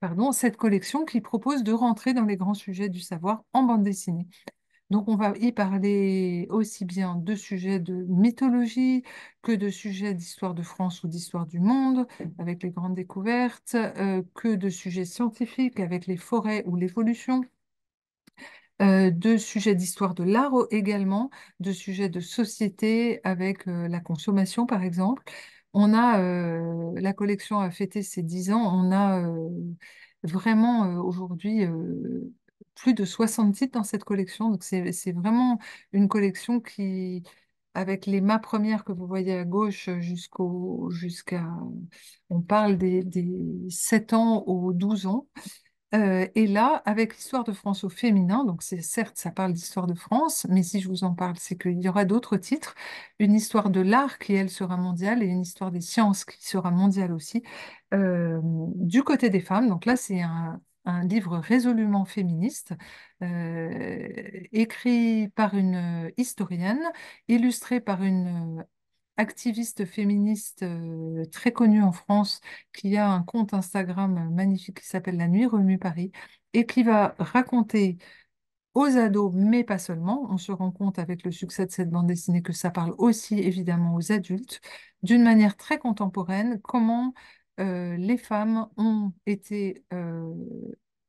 pardon, cette collection qui propose de rentrer dans les grands sujets du savoir en bande dessinée. Donc on va y parler aussi bien de sujets de mythologie que de sujets d'histoire de France ou d'histoire du monde avec les grandes découvertes, euh, que de sujets scientifiques avec les forêts ou l'évolution. Euh, de sujets d'histoire de l'art également, de sujets de société avec euh, la consommation par exemple. On a, la collection a fêté ses 10 ans, on a vraiment aujourd'hui plus de 60 titres dans cette collection. Donc, c'est vraiment une collection qui, avec les mains premières que vous voyez à gauche euh, jusqu'au jusqu'à on parle des, des, 7 ans aux 12 ans euh, et là avec l'histoire de France au féminin donc c'est certes ça parle d'histoire de France mais si je vous en parle c'est qu'il y aura d'autres titres une histoire de l'art qui elle sera mondiale et une histoire des sciences qui sera mondiale aussi euh, du côté des femmes donc là c'est un un livre résolument féministe, euh, écrit par une euh, historienne, illustré par une euh, activiste féministe très connue en France, qui a un compte Instagram magnifique qui s'appelle La Nuit Remue Paris, et qui va raconter aux ados, mais pas seulement. On se rend compte avec le succès de cette bande dessinée que ça parle aussi évidemment aux adultes, d'une manière très contemporaine, comment euh, les femmes ont été euh,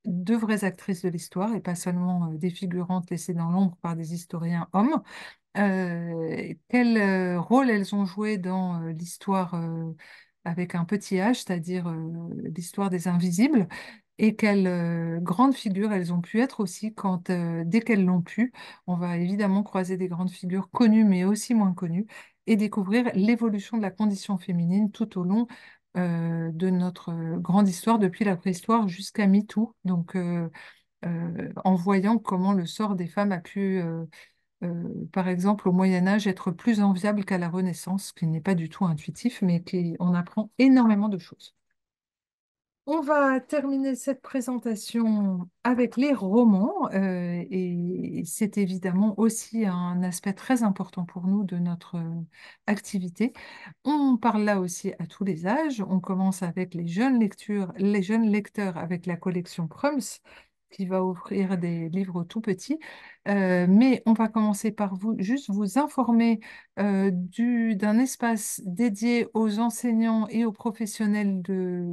de vraies actrices de l'histoire et pas seulement euh, des figurantes laissées dans l'ombre par des historiens hommes. quel rôle elles ont joué dans l'histoire avec un petit h, c'est-à-dire l'histoire des invisibles, et quelles grandes figures elles ont pu être aussi quand, dès qu'elles l'ont pu. On va évidemment croiser des grandes figures connues mais aussi moins connues et découvrir l'évolution de la condition féminine tout au long euh, de notre euh, grande histoire depuis la préhistoire jusqu'à MeToo. Donc, euh, en voyant comment le sort des femmes a pu, par exemple, au Moyen Âge, être plus enviable qu'à la Renaissance, ce qui n'est pas du tout intuitif, mais qui, on apprend énormément de choses. On va terminer cette présentation avec les romans, euh, et c'est évidemment aussi un aspect très important pour nous de notre euh, activité. On parle là aussi à tous les âges. On commence avec les jeunes lectures, les jeunes lecteurs avec la collection Prums qui va offrir des livres tout petits. Euh, mais on va commencer par vous, juste vous informer du, d'un espace dédié aux enseignants et aux professionnels de,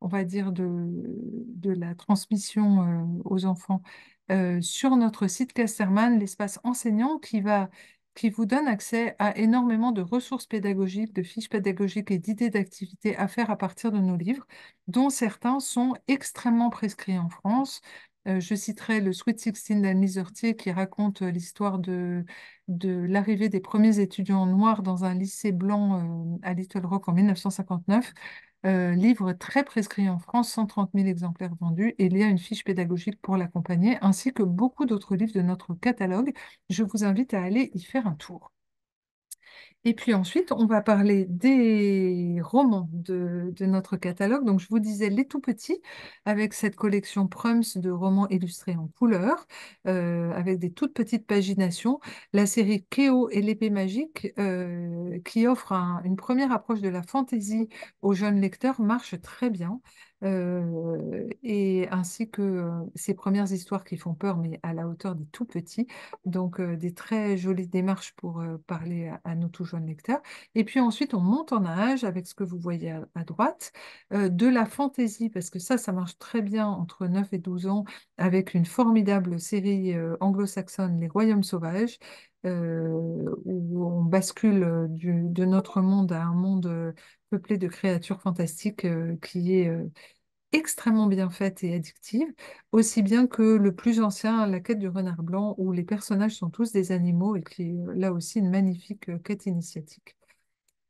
on va dire, de, la transmission euh, aux enfants euh, sur notre site Casterman, l'espace enseignant, qui va qui vous donne accès à énormément de ressources pédagogiques, de fiches pédagogiques et d'idées d'activités à faire à partir de nos livres, dont certains sont extrêmement prescrits en France. Euh, je citerai le Sweet Sixteen danne qui raconte euh, l'histoire de, de l'arrivée des premiers étudiants noirs dans un lycée blanc euh, à Little Rock en 1959. livre très prescrit en France, 130 000 exemplaires vendus, et il y a une fiche pédagogique pour l'accompagner, ainsi que beaucoup d'autres livres de notre catalogue. Je vous invite à aller y faire un tour. Et puis ensuite, on va parler des romans de, notre catalogue. Donc, je vous disais les tout petits, avec cette collection Prums de romans illustrés en couleur, euh, avec des toutes petites paginations. La série Kéo et l'épée magique, euh, qui offre une première approche de la fantaisie aux jeunes lecteurs, marche très bien. Euh, et ainsi que ces premières histoires qui font peur, mais à la hauteur des tout petits. Donc, des très jolies démarches pour parler à, nos tout toujours lecteur. Et puis ensuite, on monte en âge avec ce que vous voyez à, droite, euh, de la fantaisie, parce que ça, ça marche très bien entre 9 et 12 ans, avec une formidable série euh, anglo-saxonne, Les Royaumes Sauvages, euh, où on bascule de notre monde à un monde peuplé de créatures fantastiques qui est extrêmement bien faite et addictive, aussi bien que le plus ancien, La quête du renard blanc, où les personnages sont tous des animaux et qui est euh, là aussi une magnifique euh, quête initiatique.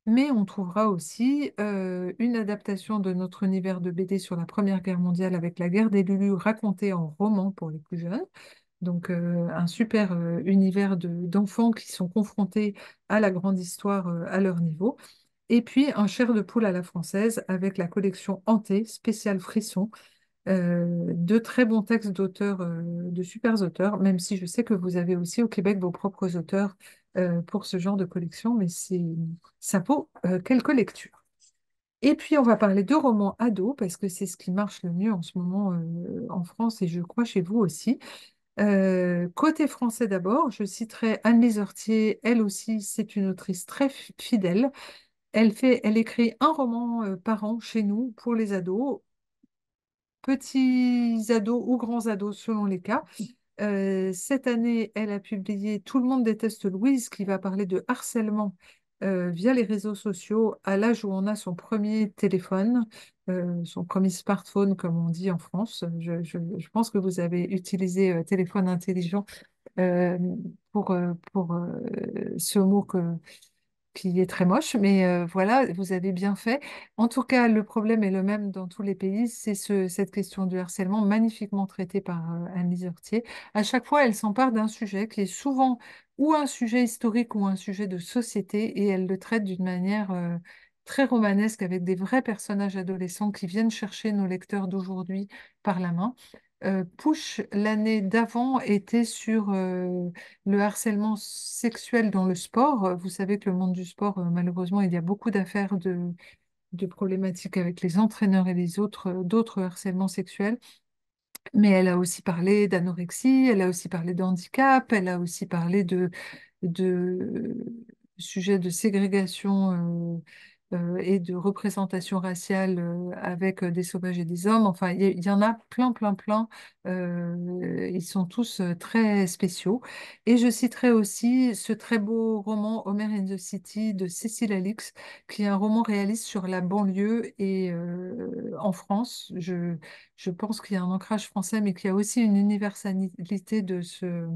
Mais on trouvera aussi euh, une adaptation de notre univers de BD sur la Première Guerre mondiale avec la guerre des Lulu racontée en roman pour les plus jeunes. Donc un super univers d'enfants qui sont confrontés à la grande histoire à leur niveau. Et puis un chair de poule à la française avec la collection Hantée, spécial frisson. Euh, de très bons textes d'auteurs, euh, de super auteurs, même si je sais que vous avez aussi au Québec vos propres auteurs euh, pour ce genre de collection, mais c'est ça vaut quelques lectures. Et puis on va parler de romans ados, parce que c'est ce qui marche le mieux en ce moment en France et je crois chez vous aussi. côté français d'abord, je citerai Anne-Lise elle aussi c'est une autrice très fidèle, elle, écrit un roman euh, par an chez nous pour les ados, petits ados ou grands ados selon les cas. Euh, cette année, elle a publié Tout le monde déteste Louise qui va parler de harcèlement euh, via les réseaux sociaux à l'âge où on a son premier téléphone, son premier smartphone comme on dit en France. Je, je pense que vous avez utilisé téléphone intelligent pour, pour ce mot que, qui est très moche, mais euh, voilà, vous avez bien fait. En tout cas, le problème est le même dans tous les pays, c'est cette question du harcèlement magnifiquement traitée par euh, Anne-Lise À chaque fois, elle s'empare d'un sujet qui est souvent ou un sujet historique ou un sujet de société, et elle le traite d'une manière euh, très romanesque avec des vrais personnages adolescents qui viennent chercher nos lecteurs d'aujourd'hui par la main. Euh, Push, l'année d'avant, était sur euh, le harcèlement sexuel dans le sport. Vous savez que le monde du sport, euh, malheureusement, il y a beaucoup d'affaires de, problématiques avec les entraîneurs et les autres, d'autres harcèlements sexuels. Mais elle a aussi parlé d'anorexie, elle a aussi parlé d'handicap, elle a aussi parlé de, de sujet de ségrégation euh, et de représentation raciale euh, avec euh, des sauvages et des hommes. Enfin, il y, en a plein, plein, plein. ils sont tous très spéciaux. Et je citerai aussi ce très beau roman Homer in the City de Cécile Alix, qui est un roman réaliste sur la banlieue et en France. Je, je pense qu'il y a un ancrage français, mais qu'il y a aussi une universalité de ce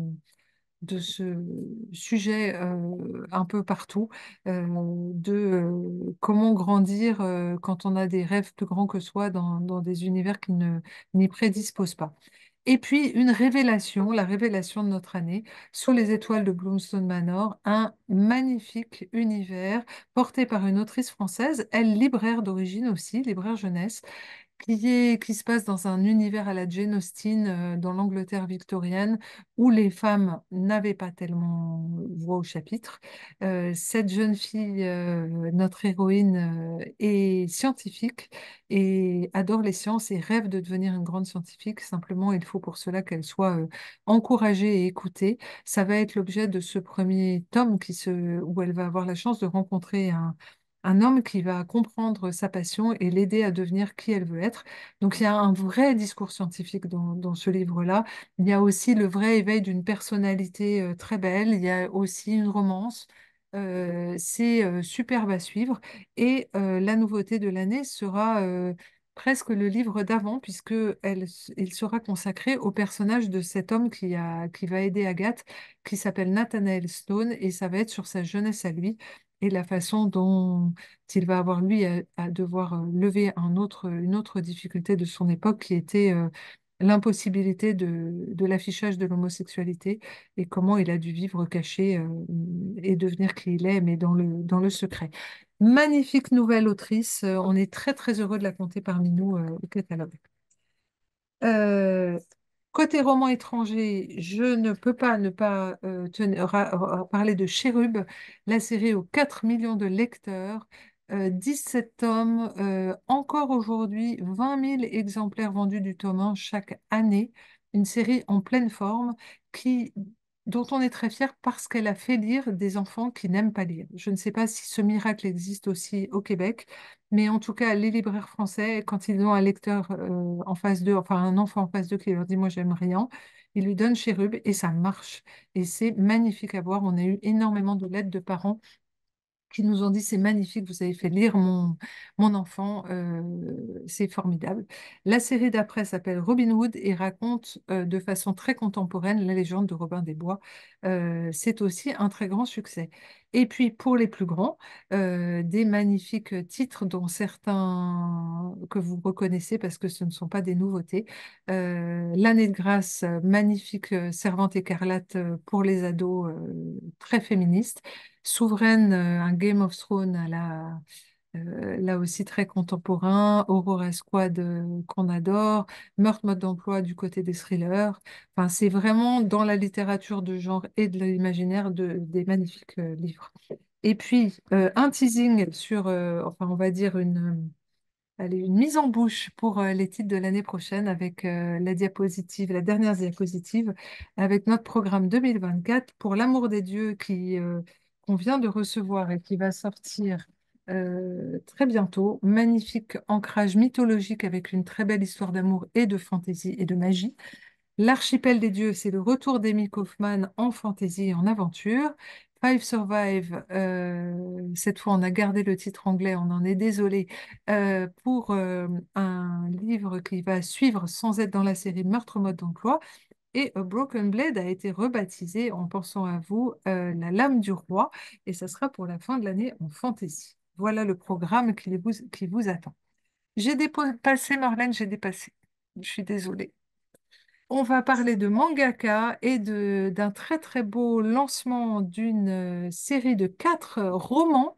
de ce sujet un peu partout, de comment grandir quand on a des rêves plus grands que soi dans, des univers qui ne n'y prédisposent pas. Et puis une révélation, la révélation de notre année, sous les étoiles de Bloomstone Manor, un magnifique univers porté par une autrice française, elle libraire d'origine aussi, libraire jeunesse, qui, se passe dans un univers à la Jane Austen, euh, dans l'Angleterre victorienne, où les femmes n'avaient pas tellement voix au chapitre. Euh, cette jeune fille, euh, notre héroïne, est scientifique et adore les sciences et rêve de devenir une grande scientifique. Simplement, il faut pour cela qu'elle soit encouragée et écoutée. Ça va être l'objet de ce premier tome où elle va avoir la chance de rencontrer un un homme qui va comprendre sa passion et l'aider à devenir qui elle veut être. Donc il y a un vrai discours scientifique dans, ce livre-là. Il y a aussi le vrai éveil d'une personnalité euh, très belle. Il y a aussi une romance. Euh, c'est euh, superbe à suivre. Et la nouveauté de l'année sera presque le livre d'avant, puisque il sera consacré au personnage de cet homme qui, qui va aider Agathe, qui s'appelle Nathaniel Stone, et ça va être sur sa jeunesse à lui et la façon dont il va avoir, lui, à, devoir euh, lever une autre difficulté de son époque qui était euh, l'impossibilité de, l'affichage de l'homosexualité et comment il a dû vivre caché euh, et devenir qui il est, mais dans le, dans le secret. Magnifique nouvelle autrice, on est très très heureux de la compter parmi nous au catalogue. Côté roman étranger, je ne peux pas ne pas euh, parler de Chérub, la série aux 4 millions de lecteurs. 17 euh, tomes, euh, encore aujourd'hui 20 000 exemplaires vendus du tome chaque année, une série en pleine forme qui dont on est très fier parce qu'elle a fait lire des enfants qui n'aiment pas lire. Je ne sais pas si ce miracle existe aussi au Québec, mais en tout cas, les libraires français, quand ils ont un lecteur euh, en face d'eux, enfin un enfant en face d'eux qui leur dit Moi, j'aime rien, ils lui donnent Chérub et ça marche. Et c'est magnifique à voir. On a eu énormément de lettres de parents qui nous ont dit c'est magnifique, vous avez fait lire mon, enfant, euh, c'est formidable. La série d'après s'appelle Robin Hood et raconte euh, de façon très contemporaine la légende de Robin des Bois. Euh, c'est aussi un très grand succès. Et puis pour les plus grands, euh, des magnifiques titres dont certains que vous reconnaissez parce que ce ne sont pas des nouveautés. Euh, L'année de grâce, magnifique euh, Servante écarlate pour les ados, très féministe. Souveraine, un Game of Thrones à la euh, là aussi très contemporain, Aurora Squad euh, qu'on adore, Meurtre mode d'emploi du côté des thrillers. Enfin, c'est vraiment dans la littérature de genre et de l'imaginaire de, des magnifiques euh, livres. Et puis un teasing sur, enfin on va dire une, une mise en bouche pour les titres de l'année prochaine avec la diapositive, la dernière diapositive, avec notre programme 2024 pour l'amour des dieux qui qu'on vient de recevoir et qui va sortir euh, très bientôt. Magnifique ancrage mythologique avec une très belle histoire d'amour et de fantaisie et de magie. L'archipel des dieux, c'est le retour d'Amy Kaufman en fantaisie et en aventure. Five Survive, euh, cette fois on a gardé le titre anglais, on en est désolé, euh, pour un livre qui va suivre sans être dans la série Meurtre mode d'emploi. Et Broken Blade a été rebaptisé en pensant à vous La lame du roi, et ça sera pour la fin de l'année en fantaisie. Voilà le programme qui vous, attend. J'ai dépassé, Marlène, j'ai dépassé. Je suis désolée. On va parler de mangaka et d'un très très beau lancement d'une euh, série de quatre romans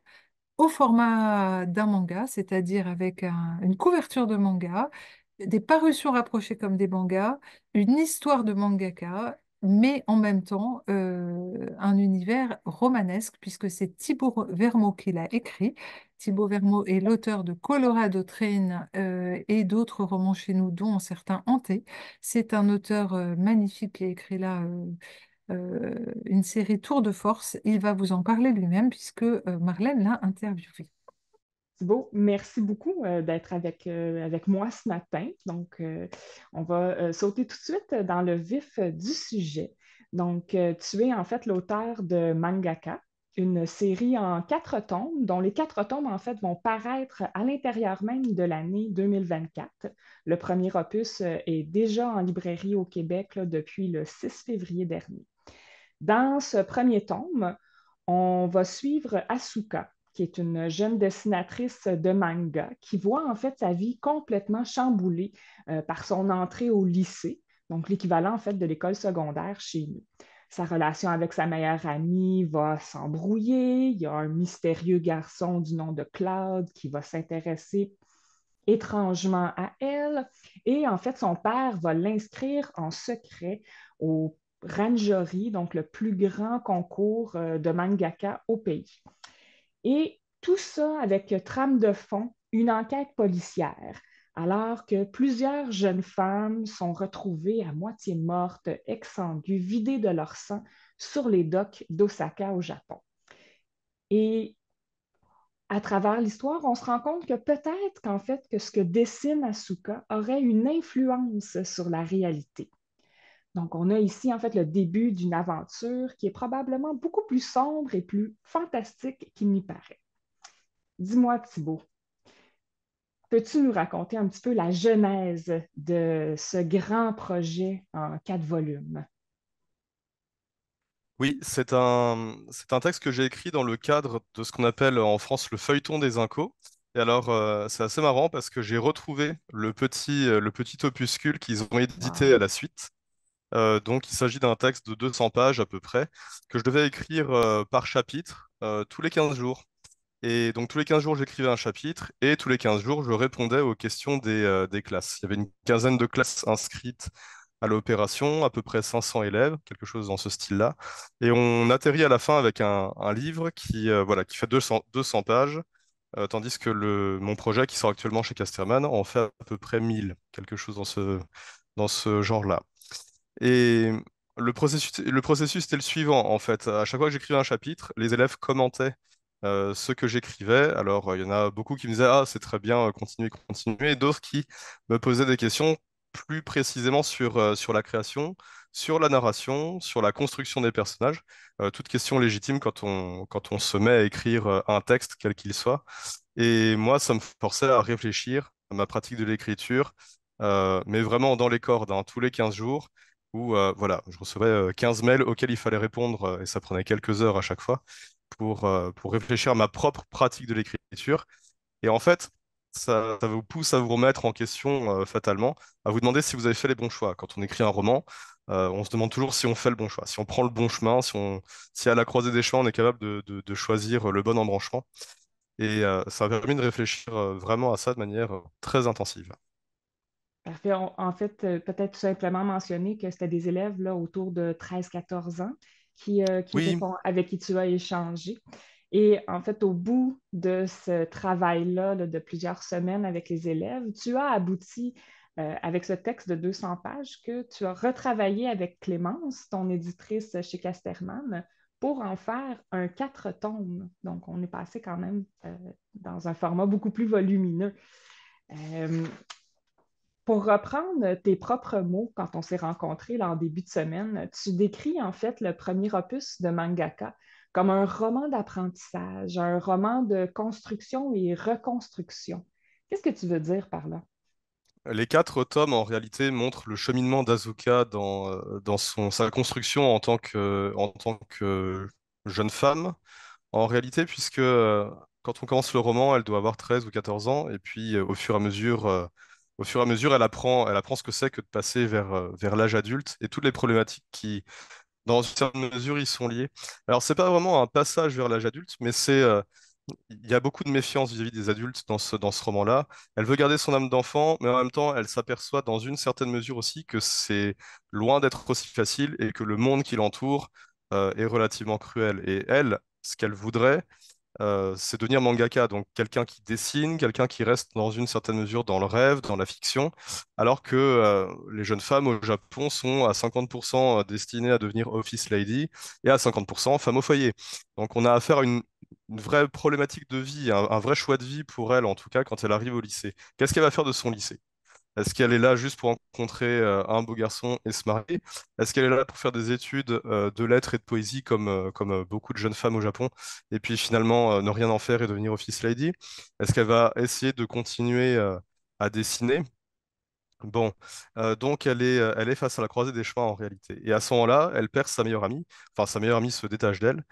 au format d'un manga, c'est-à-dire avec une couverture de manga, des parutions rapprochées comme des mangas, une histoire de mangaka mais en même temps euh, un univers romanesque, puisque c'est Thibaut Vermeau qui l'a écrit. Thibaut Vermeau est l'auteur de Colorado Train euh, et d'autres romans chez nous, dont certains hantés. C'est un auteur euh, magnifique qui a écrit là. une série tour de force, il va vous en parler lui-même puisque Marlène l'a interviewé. Thibault, merci beaucoup euh, d'être avec, euh, avec moi ce matin. Donc, euh, on va sauter tout de suite dans le vif du sujet. Donc, tu es en fait l'auteur de Mangaka, une série en quatre tomes, dont les quatre tomes, en fait, vont paraître à l'intérieur même de l'année 2024. Le premier opus est déjà en librairie au Québec depuis le 6 février dernier. Dans ce premier tome, on va suivre Asuka, qui est une jeune dessinatrice de manga, qui voit en fait sa vie complètement chamboulée euh, par son entrée au lycée, donc l'équivalent en fait de l'école secondaire chez nous. Sa relation avec sa meilleure amie va s'embrouiller, il y a un mystérieux garçon du nom de Claude qui va s'intéresser étrangement à elle, et en fait son père va l'inscrire en secret au Ranjori, donc le plus grand concours euh, de mangaka au pays. Et tout ça avec trame de fond, une enquête policière, alors que plusieurs jeunes femmes sont retrouvées à moitié mortes, exsangues, vidées de leur sang sur les docks d'Osaka au Japon. Et à travers l'histoire, on se rend compte que peut-être qu'en fait, que ce que dessine Asuka aurait une influence sur la réalité. Donc, on a ici, en fait, le début d'une aventure qui est probablement beaucoup plus sombre et plus fantastique qu'il n'y paraît. Dis-moi, Thibault, peux-tu nous raconter un petit peu la genèse de ce grand projet en quatre volumes? Oui, c'est un, c'est un texte que j'ai écrit dans le cadre de ce qu'on appelle en France le feuilleton des incos. Et alors, euh, c'est assez marrant parce que j'ai retrouvé le petit, euh, le petit opuscule qu'ils ont édité ah. à la suite. Euh, donc il s'agit d'un texte de 200 pages à peu près que je devais écrire euh, par chapitre euh, tous les 15 jours. Et donc tous les 15 jours, j'écrivais un chapitre et tous les 15 jours, je répondais aux questions des, classes. Il y avait une quinzaine de classes inscrites à l'opération, à peu près 500 élèves, quelque chose dans ce style-là. Et on atterrit à la fin avec un, livre qui, voilà, qui fait 200, pages, tandis que mon projet qui sort actuellement chez Casterman en fait à peu près 1000, quelque chose dans ce genre-là. Et le processus, le processus était le suivant, en fait. À chaque fois que j'écrivais un chapitre, les élèves commentaient euh, ce que j'écrivais. Alors, euh, il y en a beaucoup qui me disaient Ah, c'est très bien, euh, continuez, continuez. Et d'autres qui me posaient des questions plus précisément sur, sur la création, sur la narration, sur la construction des personnages. Toutes toute question légitime quand on, quand on se met à écrire un texte, quel qu'il soit. Et moi, ça me forçait à réfléchir à ma pratique de l'écriture, mais vraiment dans les cordes, hein. tous les 15 jours où euh, voilà, je recevais 15 euh, mails auxquels il fallait répondre euh, et ça prenait quelques heures à chaque fois pour, pour réfléchir à ma propre pratique de l'écriture. Et en fait, ça, vous pousse à vous remettre en question fatalement, à vous demander si vous avez fait les bons choix. Quand on écrit un roman, on se demande toujours si on fait le bon choix, si on prend le bon chemin, si, on, si à la croisée des chemins, on est capable de, choisir le bon embranchement. Et ça a permis de réfléchir vraiment à ça de manière très intensive. Parfait. en fait, euh, peut-être tout simplement mentionner que c'était des élèves là, autour de 13-14 ans qui, euh, avec qui tu as échangé. Et en fait, au bout de ce travail-là de plusieurs semaines avec les élèves, tu as abouti euh, avec ce texte de 200 pages que tu as retravaillé avec Clémence, ton éditrice chez Casterman, pour en faire un quatre tomes. Donc, on est passé quand même dans un format beaucoup plus volumineux. Pour reprendre tes propres mots quand on s'est rencontrés là, en début de semaine, tu décris en fait le premier opus de Mangaka comme un roman d'apprentissage, un roman de construction et reconstruction. Qu'est-ce que tu veux dire par là? Les quatre tomes, en réalité, montrent le cheminement d'Azuka dans, euh, dans son, sa construction en tant que, en tant que jeune femme. En réalité, puisque euh, quand on commence le roman, elle doit avoir 13 ou 14 ans, et puis euh, au fur et à mesure au fur et à mesure, elle apprend, elle apprend ce que c'est que de passer vers, euh, vers l'âge adulte et toutes les problématiques qui, dans une certaine mesure, y sont liées. Alors, c'est pas vraiment un passage vers l'âge adulte, mais c'est. Euh, il y a beaucoup de méfiance vis-à-vis des adultes dans ce, roman-là. Elle veut garder son âme d'enfant, mais en même temps, elle s'aperçoit dans une certaine mesure aussi que c'est loin d'être aussi facile et que le monde qui l'entoure euh, est relativement cruel. Et elle, ce qu'elle voudrait, euh, c'est devenir mangaka, donc quelqu'un qui dessine, quelqu'un qui reste dans une certaine mesure dans le rêve, dans la fiction, alors que euh, les jeunes femmes au Japon sont à 50% euh, destinées à devenir office lady et à 50% femmes au foyer. Donc on a affaire à une, vraie problématique de vie, un vrai choix de vie pour elle en tout cas quand elle arrive au lycée. Qu'est-ce qu'elle va faire de son lycée est-ce qu'elle est là juste pour rencontrer euh, un beau garçon et se marier Est-ce qu'elle est là pour faire des études euh, de lettres et de poésie comme, euh, comme beaucoup de jeunes femmes au Japon et puis finalement ne rien en faire et devenir office lady Est-ce qu'elle va essayer de continuer à dessiner Bon, donc elle est, elle est face à la croisée des chemins en réalité. Et à ce moment-là, elle perd sa meilleure amie. Enfin, sa meilleure amie se détache d'elle.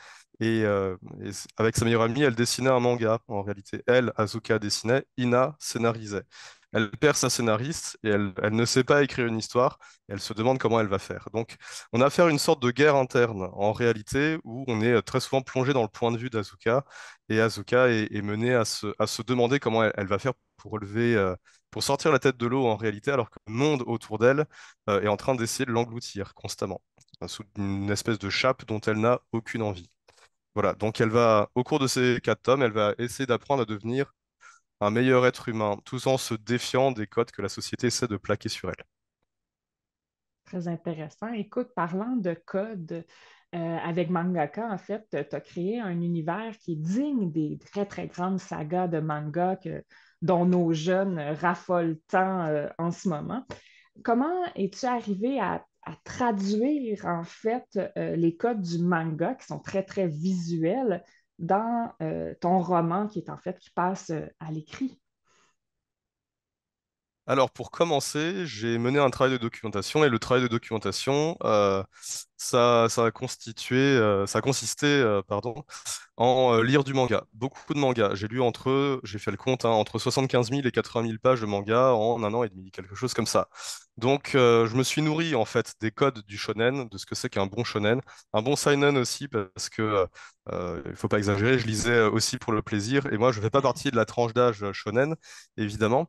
Et, et, avec sa meilleure amie, elle dessinait un manga en réalité. Elle, Azuka, dessinait, Ina scénarisait elle perd sa scénariste et elle, ne sait pas écrire une histoire, elle se demande comment elle va faire. Donc on a affaire à une sorte de guerre interne en réalité où on est euh, très souvent plongé dans le point de vue d'Azuka et Azuka est, menée à se, demander comment elle, va faire pour relever, euh, pour sortir la tête de l'eau en réalité, alors que le monde autour d'elle euh, est en train d'essayer de l'engloutir constamment, sous une espèce de chape dont elle n'a aucune envie. Voilà, donc elle va, au cours de ces quatre tomes, elle va essayer d'apprendre à devenir un meilleur être humain, tout en se défiant des codes que la société essaie de plaquer sur elle. Très intéressant. Écoute, parlant de codes, euh, avec Mangaka, en fait, tu as créé un univers qui est digne des très, très grandes sagas de manga dont nos jeunes raffolent tant euh, en ce moment. Comment es-tu arrivé à, traduire, en fait, euh, les codes du manga qui sont très, très visuels dans euh, ton roman qui est en fait qui passe euh, à l'écrit. Alors pour commencer, j'ai mené un travail de documentation et le travail de documentation, euh, ça, a constitué, euh, ça consisté, euh, pardon, en lire du manga, beaucoup de mangas. J'ai lu entre, j'ai fait le compte, hein, entre 75 000 et 80 000 pages de manga en un an et demi, quelque chose comme ça. Donc je me suis nourri en fait des codes du shonen, de ce que c'est qu'un bon shonen, un bon seinen aussi parce que il ne faut pas exagérer, je lisais aussi pour le plaisir et moi je ne fais pas partie de la tranche d'âge shonen évidemment.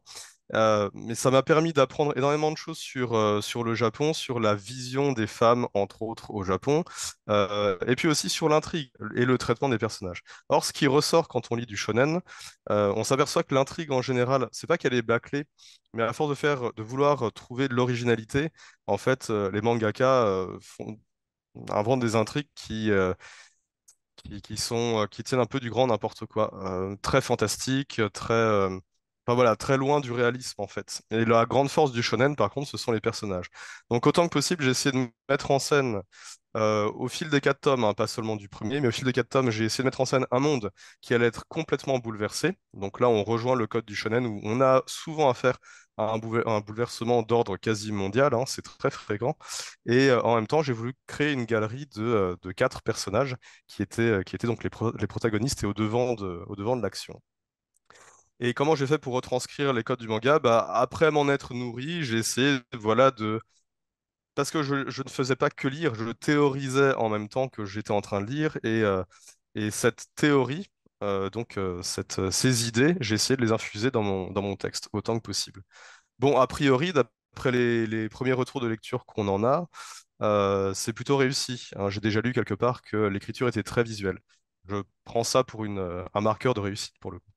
Euh, mais ça m'a permis d'apprendre énormément de choses sur, euh, sur le Japon, sur la vision des femmes, entre autres, au Japon, euh, et puis aussi sur l'intrigue et le traitement des personnages. Or, ce qui ressort quand on lit du shonen, on s'aperçoit que l'intrigue en général, c'est pas qu'elle est bâclée, mais à force de faire, de vouloir trouver de l'originalité, en fait, les mangaka font, inventent des intrigues qui qui, sont, qui tiennent un peu du grand n'importe quoi. très fantastique, très, Enfin voilà, très loin du réalisme en fait. Et la grande force du shonen, par contre, ce sont les personnages. Donc autant que possible, j'ai essayé de mettre en scène euh, au fil des quatre tomes, hein, pas seulement du premier, mais au fil des quatre tomes, j'ai essayé de mettre en scène un monde qui allait être complètement bouleversé. Donc là, on rejoint le code du shonen où on a souvent affaire à un, bouleversement d'ordre quasi mondial, hein, c'est très fréquent. Et euh, en même temps, j'ai voulu créer une galerie de, euh, quatre personnages qui étaient, donc les, protagonistes et au devant de l'action. Et comment j'ai fait pour retranscrire les codes du manga bah, Après m'en être nourri, j'ai essayé voilà, de... Parce que je, ne faisais pas que lire, je théorisais en même temps que j'étais en train de lire. Et, euh, cette théorie, euh, donc euh, cette, ces idées, j'ai essayé de les infuser dans mon, dans mon texte autant que possible. Bon, a priori, d'après les, premiers retours de lecture qu'on en a, c'est plutôt réussi. Hein. J'ai déjà lu quelque part que l'écriture était très visuelle. Je prends ça pour une, un marqueur de réussite pour le coup.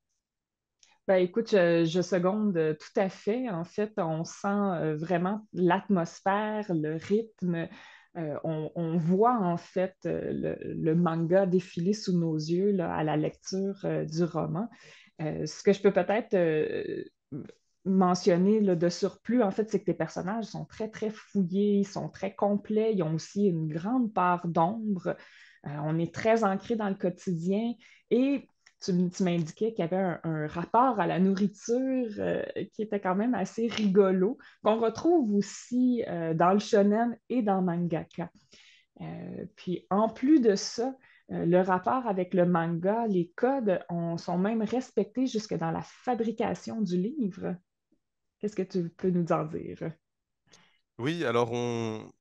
Ben, écoute, euh, je, seconde euh, tout à fait. En fait, on sent euh, vraiment l'atmosphère, le rythme. on, voit en fait le, manga défiler sous nos yeux là, à la lecture du roman. ce que je peux peut-être mentionner de surplus, en fait, c'est que tes personnages sont très, très fouillés, ils sont très complets, ils ont aussi une grande part d'ombre. on est très ancré dans le quotidien et tu, m'indiquais qu'il y avait un, rapport à la nourriture euh, qui était quand même assez rigolo, qu'on retrouve aussi euh, dans le shonen et dans mangaka. Euh, puis en plus de ça, le rapport avec le manga, les codes sont même respectés jusque dans la fabrication du livre. Qu'est-ce que tu peux nous en dire? Oui, alors on,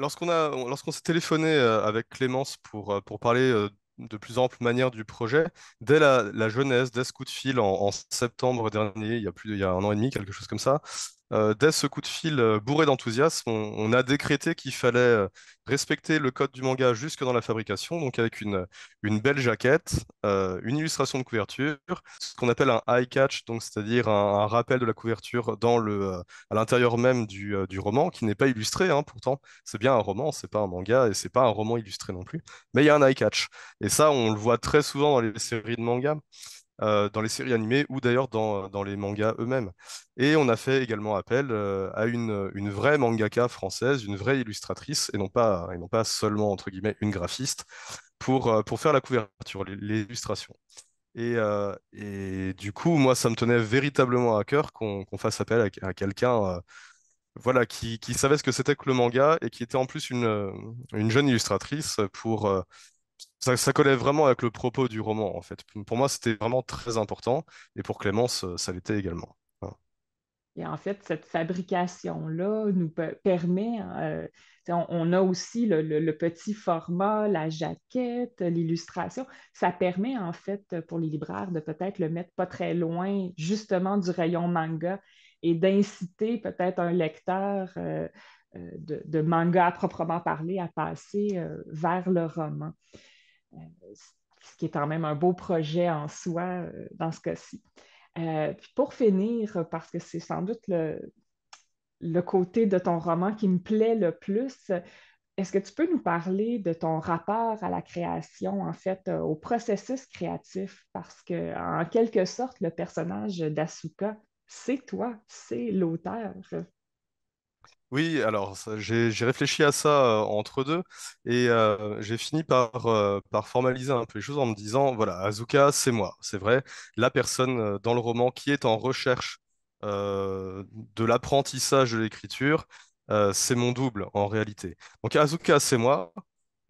Lorsqu'on a, lorsqu'on s'est téléphoné avec Clémence pour, pour parler de plus ample manière du projet. Dès la, jeunesse, dès ce coup de fil en, en septembre dernier, il y, a plus il y a un an et demi, quelque chose comme ça, euh, dès ce coup de fil euh, bourré d'enthousiasme, on, a décrété qu'il fallait euh, respecter le code du manga jusque dans la fabrication, donc avec une, belle jaquette, une illustration de couverture, ce qu'on appelle un eye catch, donc c'est-à-dire un, rappel de la couverture dans le, à l'intérieur même du, roman, qui n'est pas illustré, hein, pourtant c'est bien un roman, c'est pas un manga et c'est pas un roman illustré non plus, mais il y a un eye catch. Et ça, on le voit très souvent dans les séries de manga. Euh, dans les séries animées ou d'ailleurs dans, dans, les mangas eux-mêmes. Et on a fait également appel euh, à une, une, vraie mangaka française, une vraie illustratrice, et non pas, et non pas seulement, entre guillemets, une graphiste, pour, euh, pour faire la couverture, l'illustration. Et, et, du coup, moi, ça me tenait véritablement à cœur qu'on fasse appel à, à quelqu'un voilà, qui, qui, savait ce que c'était que le manga et qui était en plus une, une jeune illustratrice pour, ça, collait vraiment avec le propos du roman, en fait. Pour moi, c'était vraiment très important, et pour Clémence, euh, ça l'était également. Hein. Et en fait, cette fabrication-là nous permet, hein, euh, on, a aussi le, petit format, la jaquette, l'illustration. Ça permet en fait pour les libraires de peut-être le mettre pas très loin justement du rayon manga et d'inciter peut-être un lecteur euh, de, manga à proprement parler à passer vers le roman ce qui est quand même un beau projet en soi euh, dans ce cas-ci. Euh, pour finir, parce que c'est sans doute le, le côté de ton roman qui me plaît le plus, est-ce que tu peux nous parler de ton rapport à la création, en fait, euh, au processus créatif? Parce que, en quelque sorte, le personnage d'Asuka, c'est toi, c'est l'auteur. Oui, alors j'ai réfléchi à ça euh, entre deux et euh, j'ai fini euh, par, formaliser un peu les choses en me disant, voilà, Azuka, c'est moi, c'est vrai, la personne dans le roman qui est en recherche de l'apprentissage de l'écriture, c'est mon double en réalité. Donc Azuka, c'est moi,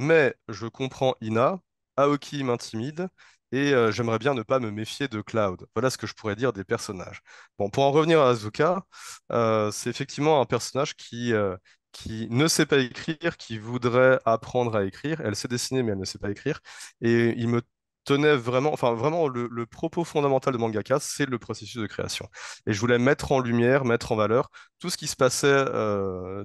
mais je comprends Ina, Aoki m'intimide et euh, j'aimerais bien ne pas me méfier de Cloud. Voilà ce que je pourrais dire des personnages. Bon, pour en revenir à Azuka, euh, c'est effectivement un personnage qui, euh, qui ne sait pas écrire, qui voudrait apprendre à écrire. Elle sait dessiner, mais elle ne sait pas écrire. Et il me tenait vraiment, enfin vraiment le, propos fondamental de Mangaka, c'est le processus de création. Et je voulais mettre en lumière, mettre en valeur tout ce qui se passait euh,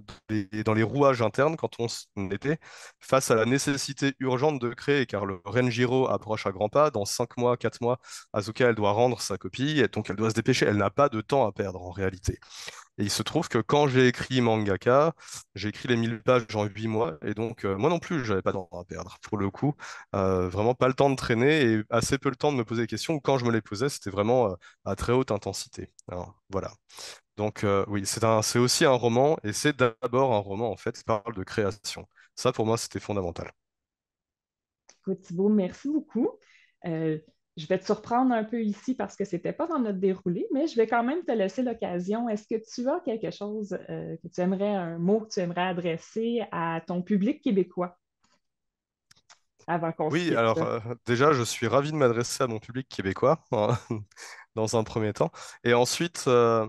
dans les rouages internes quand on était face à la nécessité urgente de créer, car le Renjiro approche à grands pas. Dans 5 mois, 4 mois, Azuka, elle doit rendre sa copie, et donc elle doit se dépêcher. Elle n'a pas de temps à perdre en réalité. Et il se trouve que quand j'ai écrit Mangaka, j'ai écrit les 1000 pages en 8 mois. Et donc, euh, moi non plus, je n'avais pas de temps à perdre pour le coup. Euh, vraiment pas le temps de traîner et assez peu le temps de me poser des questions. Quand je me les posais, c'était vraiment euh, à très haute intensité. voilà. Donc, oui, c'est aussi un roman et c'est d'abord un roman en fait qui parle de création. Ça, pour moi, c'était fondamental. merci beaucoup. Je vais te surprendre un peu ici parce que ce n'était pas dans notre déroulé, mais je vais quand même te laisser l'occasion. Est-ce que tu as quelque chose euh, que tu aimerais, un mot que tu aimerais adresser à ton public québécois? Avant oui, alors euh, déjà, je suis ravi de m'adresser à mon public québécois hein, dans un premier temps. Et ensuite, euh,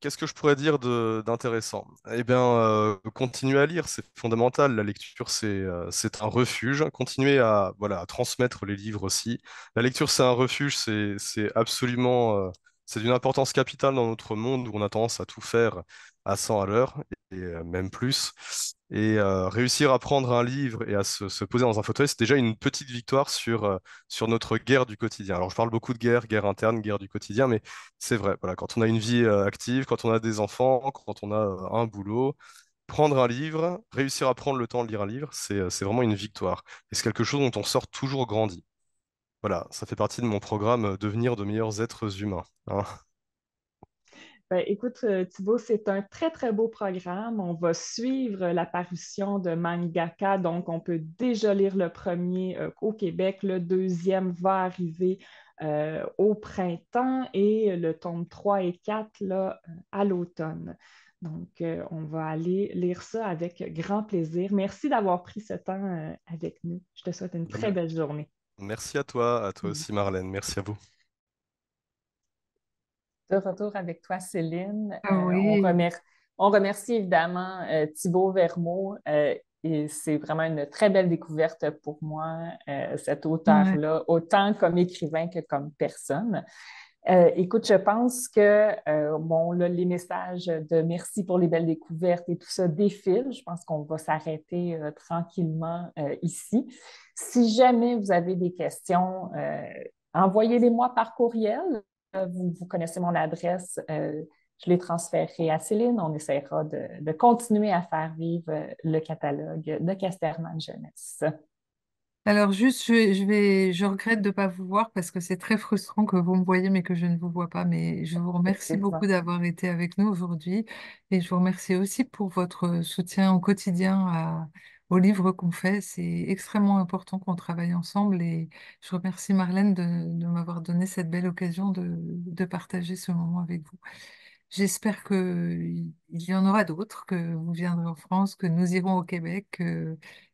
Qu'est-ce que je pourrais dire d'intéressant Eh bien, euh, à lire, c'est fondamental. La lecture, c'est euh, un refuge. Continuer à, voilà, transmettre les livres aussi. La lecture, c'est un refuge, c'est absolument... Euh, c'est d'une importance capitale dans notre monde où on a tendance à tout faire à 100 à l'heure, et même plus. Et euh, réussir à prendre un livre et à se, poser dans un fauteuil, c'est déjà une petite victoire sur, euh, sur notre guerre du quotidien. Alors je parle beaucoup de guerre, guerre interne, guerre du quotidien, mais c'est vrai, voilà, quand on a une vie euh, active, quand on a des enfants, quand on a un boulot, prendre un livre, réussir à prendre le temps de lire un livre, c'est, vraiment une victoire. Et c'est quelque chose dont on sort toujours grandi. Voilà, ça fait partie de mon programme Devenir de meilleurs êtres humains. Hein. Ben, écoute, euh, Thibault, c'est un très, très beau programme. On va suivre euh, l'apparition de Mangaka. Donc, on peut déjà lire le premier euh, au Québec. Le deuxième va arriver au printemps et le tome 3 et 4 là, à l'automne. Donc, on va aller lire ça avec grand plaisir. Merci d'avoir pris ce temps avec nous. Je te souhaite une très belle journée. Merci à toi, à toi mm. aussi, Marlène. Merci à vous de retour avec toi, Céline. Euh, on, remercie évidemment Thibault euh, Thibaut Vermeau. Euh, et c'est vraiment une très belle découverte pour moi, cet auteur-là, autant comme écrivain que comme personne. écoute, je pense que bon, les messages de merci pour les belles découvertes et tout ça défilent. Je pense qu'on va s'arrêter tranquillement ici. Si jamais vous avez des questions, envoyez-les-moi par courriel. Euh, vous, connaissez mon adresse. Euh, je l'ai transférée à Céline. On essaiera de, continuer à faire vivre euh, le catalogue de Casterman Jeunesse. Alors juste, je, vais, je regrette de ne pas vous voir parce que c'est très frustrant que vous me voyez mais que je ne vous vois pas. Mais je vous remercie beaucoup d'avoir été avec nous aujourd'hui et je vous remercie aussi pour votre soutien au quotidien à, au livre qu'on fait. C'est extrêmement important qu'on travaille ensemble et je remercie Marlène de, m'avoir donné cette belle occasion de, partager ce moment avec vous. J'espère qu'il y en aura d'autres, que vous viendrez en France, que nous irons au Québec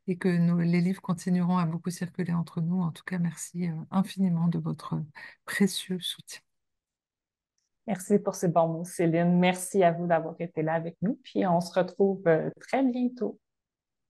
et que les livres continueront à beaucoup circuler entre nous. En tout cas, merci euh, infiniment de votre précieux soutien. Merci pour ces bons mots, Céline. Merci à vous d'avoir été là avec nous. Puis on se retrouve euh, très bientôt.